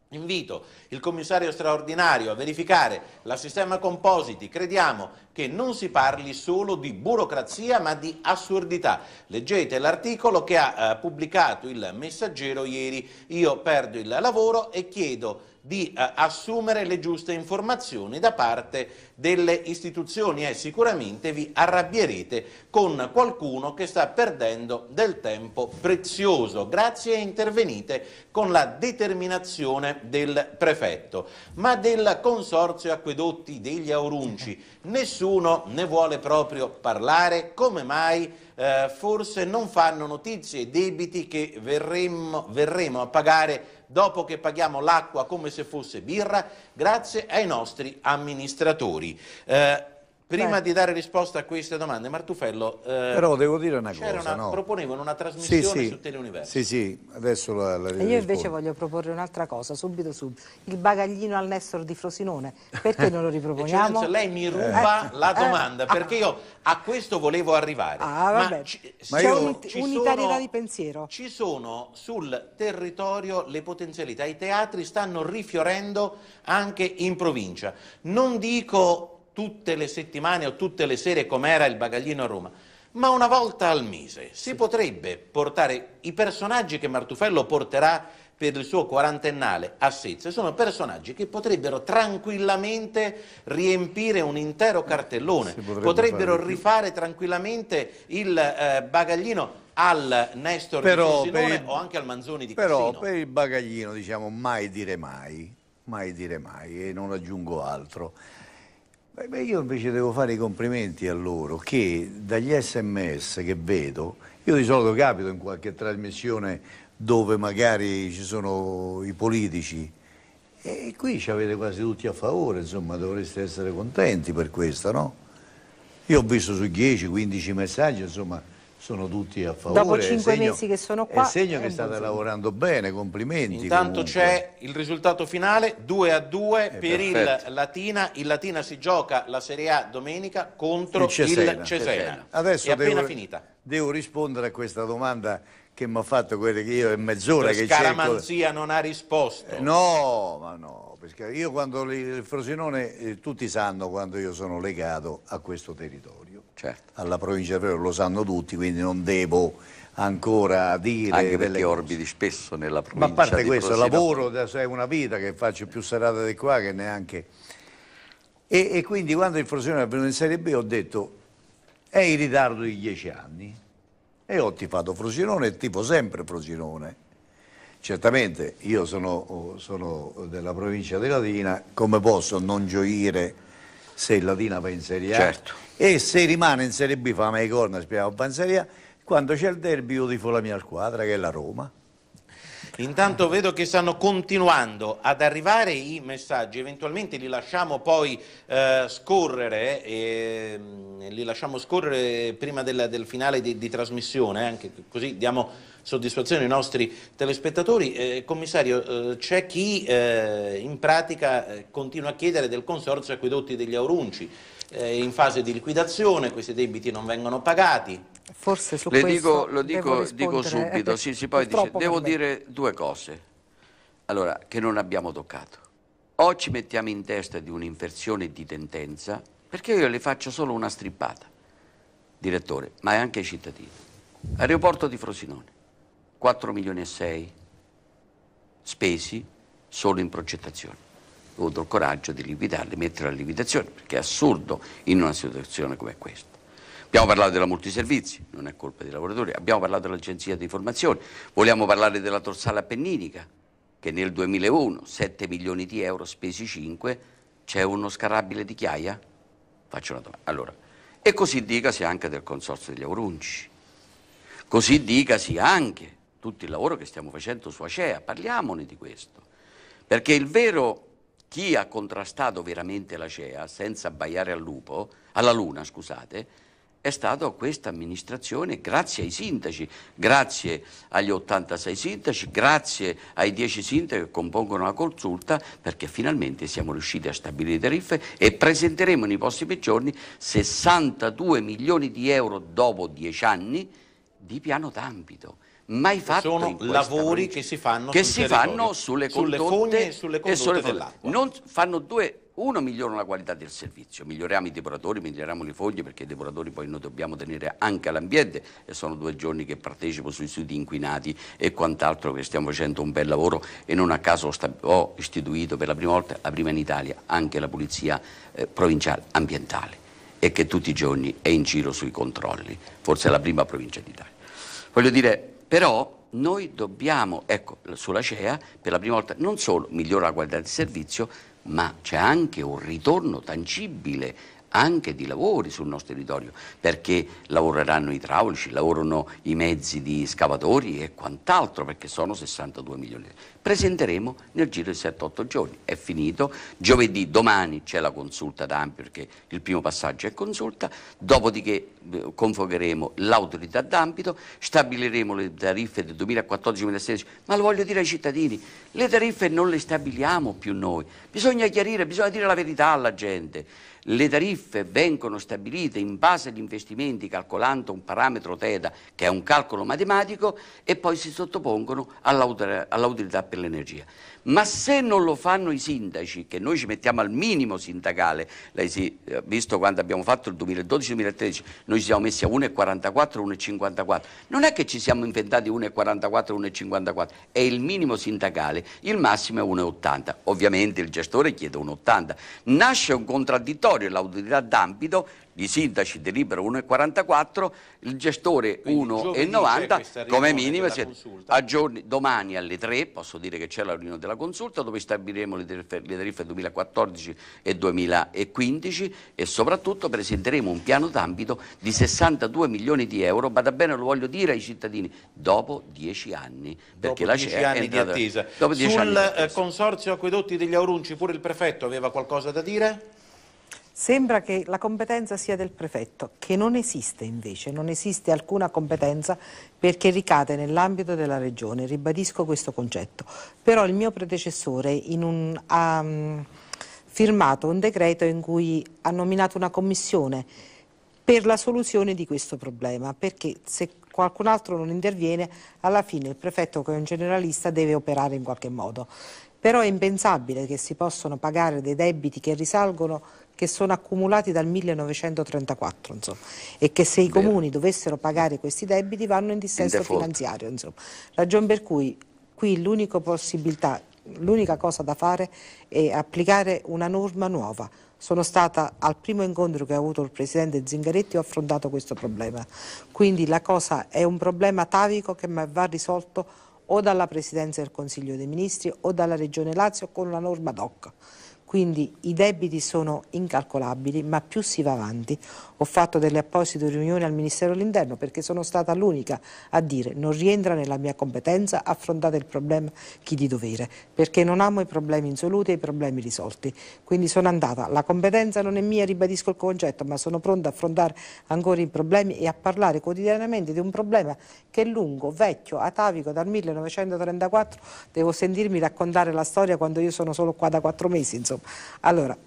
Invito il commissario straordinario a verificare la sistema compositi. Crediamo che non si parli solo di burocrazia ma di assurdità. Leggete l'articolo che ha eh, pubblicato il messaggero ieri. Io perdo il lavoro e chiedo di eh, assumere le giuste informazioni da parte delle istituzioni e sicuramente vi arrabbierete con qualcuno che sta perdendo del tempo prezioso. Grazie e intervenite con la determinazione del prefetto. Ma del Consorzio Acquedotti degli Aurunci *laughs* nessuno ne vuole proprio parlare, come mai? Eh, forse non fanno notizie e debiti che verremo, verremo a pagare dopo che paghiamo l'acqua come se fosse birra, grazie ai nostri amministratori. Eh, Prima Beh. di certo. dare risposta a queste domande, Martufello, eh, però devo dire una cosa, una, no? proponevano una trasmissione sì, sì, su Teleuniverso. Sì, sì, adesso la, la Io invece voglio proporre un'altra cosa, subito subito, il bagaglino al Nestor di Frosinone, perché non lo riproponiamo? *laughs* Cioè, lei mi eh. ruba eh. la domanda, eh. perché io a questo volevo arrivare. Ah, vabbè, ma ci, c'è un, di pensiero. Ci sono sul territorio le potenzialità, i teatri stanno rifiorendo anche in provincia. Non dico tutte le settimane o tutte le sere come era il bagaglino a Roma, ma una volta al mese si sì. potrebbe portare i personaggi che Martufello porterà per il suo quarantennale a Sezze, sono personaggi che potrebbero tranquillamente riempire un intero cartellone, potrebbe potrebbero fare rifare tranquillamente il eh, bagaglino al Nestor però di Fussinone o anche al Manzoni di però Però per il bagaglino diciamo mai dire mai, mai dire mai e non aggiungo altro. Beh, io invece devo fare i complimenti a loro che dagli sms che vedo, io di solito capito in qualche trasmissione dove magari ci sono i politici e qui ci avete quasi tutti a favore, insomma dovreste essere contenti per questo, no? Io ho visto su 10-15 messaggi, insomma sono tutti a favore. Dopo cinque segno, mesi che sono qua. È segno che è state lavorando bene, complimenti. Intanto c'è il risultato finale, 2 a 2 eh, per perfetto. il Latina. Il Latina si gioca la Serie A domenica contro il Cesena. Il Cesena. Adesso è devo, appena finita. Devo rispondere a questa domanda che mi ha fatto quello che io è mezz'ora che cerco. Scaramanzia non ha risposto. Eh, no, ma no, perché io quando il Frosinone, eh, tutti sanno quando io sono legato a questo territorio certo. alla provincia di Ferro, lo sanno tutti, quindi non devo ancora dire anche perché cose. orbiti spesso nella provincia di ma a parte questo lavoro è sei una vita che faccio più serate di qua che neanche e, e quindi quando il Frosinone è venuto in Serie B ho detto è in ritardo di dieci anni e ho tifato Frosinone e tipo sempre Frosinone certamente io sono, sono della provincia di Latina come posso non gioire se il Latina va in Serie A certo. e se rimane in Serie B fa me i corna, speriamo va in Serie A, quando c'è il derby io tifo la mia squadra che è la Roma. Intanto vedo che stanno continuando ad arrivare i messaggi, eventualmente li lasciamo poi eh, scorrere, eh, li lasciamo scorrere prima del, del finale di, di trasmissione, eh, anche così diamo soddisfazione ai nostri telespettatori. Eh, commissario, eh, c'è chi eh, in pratica eh, continua a chiedere del consorzio acquedotti degli Aurunci, eh, in fase di liquidazione questi debiti non vengono pagati. Forse su Le questo dico, lo dico, dico subito, sì, sì, poi dice, devo dire due cose allora, che non abbiamo toccato. O ci mettiamo in testa di un'inversione di tendenza, perché io le faccio solo una strippata, direttore, ma è anche ai cittadini. Aeroporto di Frosinone. 4 milioni e 6 spesi solo in progettazione. Ho avuto il coraggio di liquidarli, mettere la liquidazione, perché è assurdo in una situazione come questa. Abbiamo parlato della multiservizi, non è colpa dei lavoratori, abbiamo parlato dell'agenzia di formazione, vogliamo parlare della dorsale appenninica, che nel 2001, 7 milioni di euro spesi 5, c'è uno scarabile di chiaia? Faccio una domanda. Allora, e così dicasi anche del consorzio degli Aurunci, così dicasi anche tutto il lavoro che stiamo facendo su Acea, parliamone di questo, perché il vero chi ha contrastato veramente l'Acea senza abbaiare al lupo, alla luna, scusate, è stata questa amministrazione grazie ai sindaci, grazie agli 86 sindaci, grazie ai 10 sindaci che compongono la consulta perché finalmente siamo riusciti a stabilire tariffe e presenteremo nei prossimi giorni 62 milioni di euro dopo 10 anni di piano d'ambito mai fatto Sono lavori che si fanno, che si fanno sulle, sulle fogne e sulle condotte dell'acqua. uno, migliora la qualità del servizio, miglioriamo i depuratori, miglioriamo le foglie perché i depuratori poi noi dobbiamo tenere anche all'ambiente e sono due giorni che partecipo sui studi inquinati e quant'altro che stiamo facendo un bel lavoro e non a caso ho istituito per la prima volta, la prima in Italia, anche la Polizia eh, Provinciale Ambientale e che tutti i giorni è in giro sui controlli, forse è la prima provincia d'Italia. Voglio dire, però noi dobbiamo, ecco, sulla CEA per la prima volta non solo migliora la qualità del servizio, ma c'è anche un ritorno tangibile anche di lavori sul nostro territorio, perché lavoreranno i idraulici, lavorano i mezzi di scavatori e quant'altro, perché sono 62 milioni. di euro presenteremo nel giro di 7-8 giorni. È finito, giovedì, domani c'è la consulta Ampio perché il primo passaggio è consulta, dopodiché eh, convocheremo l'autorità d'ambito, stabiliremo le tariffe del 2014-2016, ma lo voglio dire ai cittadini, le tariffe non le stabiliamo più noi, bisogna chiarire, bisogna dire la verità alla gente. Le tariffe vengono stabilite in base agli investimenti calcolando un parametro TEDA che è un calcolo matematico e poi si sottopongono all'autorità per per l'energia. Ma se non lo fanno i sindaci, che noi ci mettiamo al minimo sindacale, lei si eh, visto quando abbiamo fatto il 2012-2013, noi ci siamo messi a 1,44, 1,54, non è che ci siamo inventati 1,44, 1,54, è il minimo sindacale, il massimo è 1,80, ovviamente il gestore chiede 1,80. Nasce un contraddittorio, l'autorità d'ambito i sindaci deliberano 1,44, il gestore 1,90, come minimo aggiorni, domani alle 3, posso dire che c'è la riunione della consulta dove stabiliremo le tariffe, le tariffe 2014 e 2015 e soprattutto presenteremo un piano d'ambito di 62 milioni di euro, bada bene lo voglio dire ai cittadini, dopo 10 anni, perché dopo la CEA anni è entrata, di attesa. Dopo 10 Sul anni di eh, attesa. consorzio acquedotti degli Aurunci pure il prefetto aveva qualcosa da dire? Sembra che la competenza sia del prefetto, che non esiste invece, non esiste alcuna competenza perché ricade nell'ambito della regione, ribadisco questo concetto. Però il mio predecessore un, ha um, firmato un decreto in cui ha nominato una commissione per la soluzione di questo problema, perché se qualcun altro non interviene, alla fine il prefetto che è un generalista deve operare in qualche modo. Però è impensabile che si possano pagare dei debiti che risalgono che sono accumulati dal 1934 insomma, e che se i comuni dovessero pagare questi debiti vanno in dissenso in finanziario. Insomma. ragione per cui qui l'unica possibilità, l'unica cosa da fare è applicare una norma nuova. Sono stata al primo incontro che ha avuto il Presidente Zingaretti e ho affrontato questo problema. Quindi la cosa è un problema tavico che va risolto o dalla Presidenza del Consiglio dei Ministri o dalla Regione Lazio con una norma DOC quindi i debiti sono incalcolabili, ma più si va avanti. Ho fatto delle apposite riunioni al Ministero dell'Interno perché sono stata l'unica a dire non rientra nella mia competenza, affrontate il problema chi di dovere, perché non amo i problemi insoluti e i problemi risolti. Quindi sono andata, la competenza non è mia, ribadisco il concetto, ma sono pronta a affrontare ancora i problemi e a parlare quotidianamente di un problema che è lungo, vecchio, atavico, dal 1934 devo sentirmi raccontare la storia quando io sono solo qua da quattro mesi, insomma. Allora,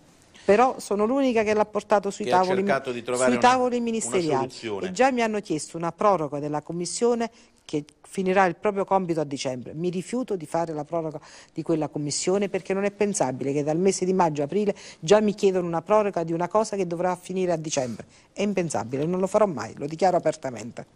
però sono l'unica che l'ha portato sui, tavoli, sui tavoli ministeriali una e già mi hanno chiesto una proroga della commissione che finirà il proprio compito a dicembre. Mi rifiuto di fare la proroga di quella commissione perché non è pensabile che dal mese di maggio-aprile già mi chiedano una proroga di una cosa che dovrà finire a dicembre. È impensabile, non lo farò mai, lo dichiaro apertamente.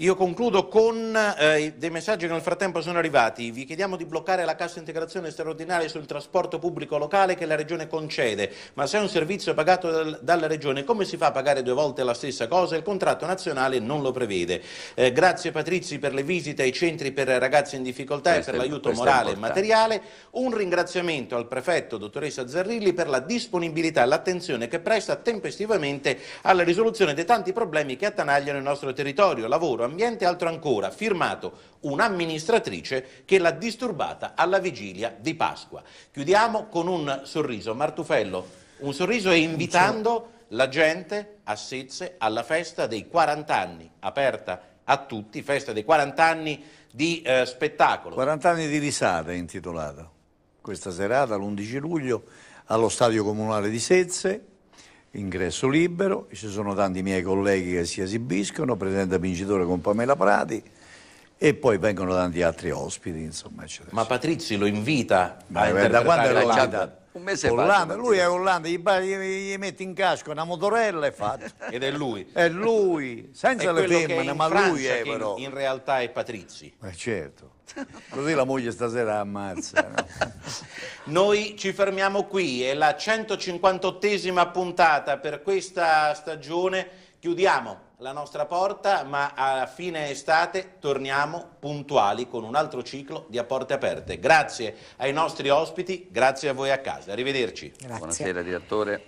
Io concludo con eh, dei messaggi che nel frattempo sono arrivati. Vi chiediamo di bloccare la cassa integrazione straordinaria sul trasporto pubblico locale che la Regione concede, ma se è un servizio pagato dal, dalla Regione come si fa a pagare due volte la stessa cosa? Il contratto nazionale non lo prevede. Eh, grazie Patrizi per le visite ai centri per ragazzi in difficoltà questo e per l'aiuto morale e materiale. Un ringraziamento al prefetto, dottoressa Zarrilli, per la disponibilità e l'attenzione che presta tempestivamente alla risoluzione dei tanti problemi che attanagliano il nostro territorio, lavoro, ambiente, altro ancora, firmato un'amministratrice che l'ha disturbata alla vigilia di Pasqua. Chiudiamo con un sorriso, Martufello, un sorriso e invitando la gente a Sezze alla festa dei 40 anni, aperta a tutti, festa dei 40 anni di eh, spettacolo. 40 anni di risata è intitolata questa serata, l'11 luglio, allo Stadio Comunale di Sezze, ingresso libero, ci sono tanti miei colleghi che si esibiscono, presenta vincitore con Pamela Prati e poi vengono tanti altri ospiti, insomma, eccetera. Ma Patrizzi lo invita Ma a interpretare da quando ero la un mese Ollanda, fa. Lui è Ollanda, gli, gli, metti in casco una motorella e fa. *laughs* Ed è lui. È lui, senza è le femmine, ma Francia lui è però. In, realtà è Patrizzi. Ma eh, certo. Così la moglie stasera ammazza. No? *laughs* Noi ci fermiamo qui, è la 158esima puntata per questa stagione. Chiudiamo la nostra porta, ma a fine estate torniamo puntuali con un altro ciclo di A Porte Aperte. Grazie ai nostri ospiti, grazie a voi a casa. Arrivederci. Grazie. Buonasera direttore.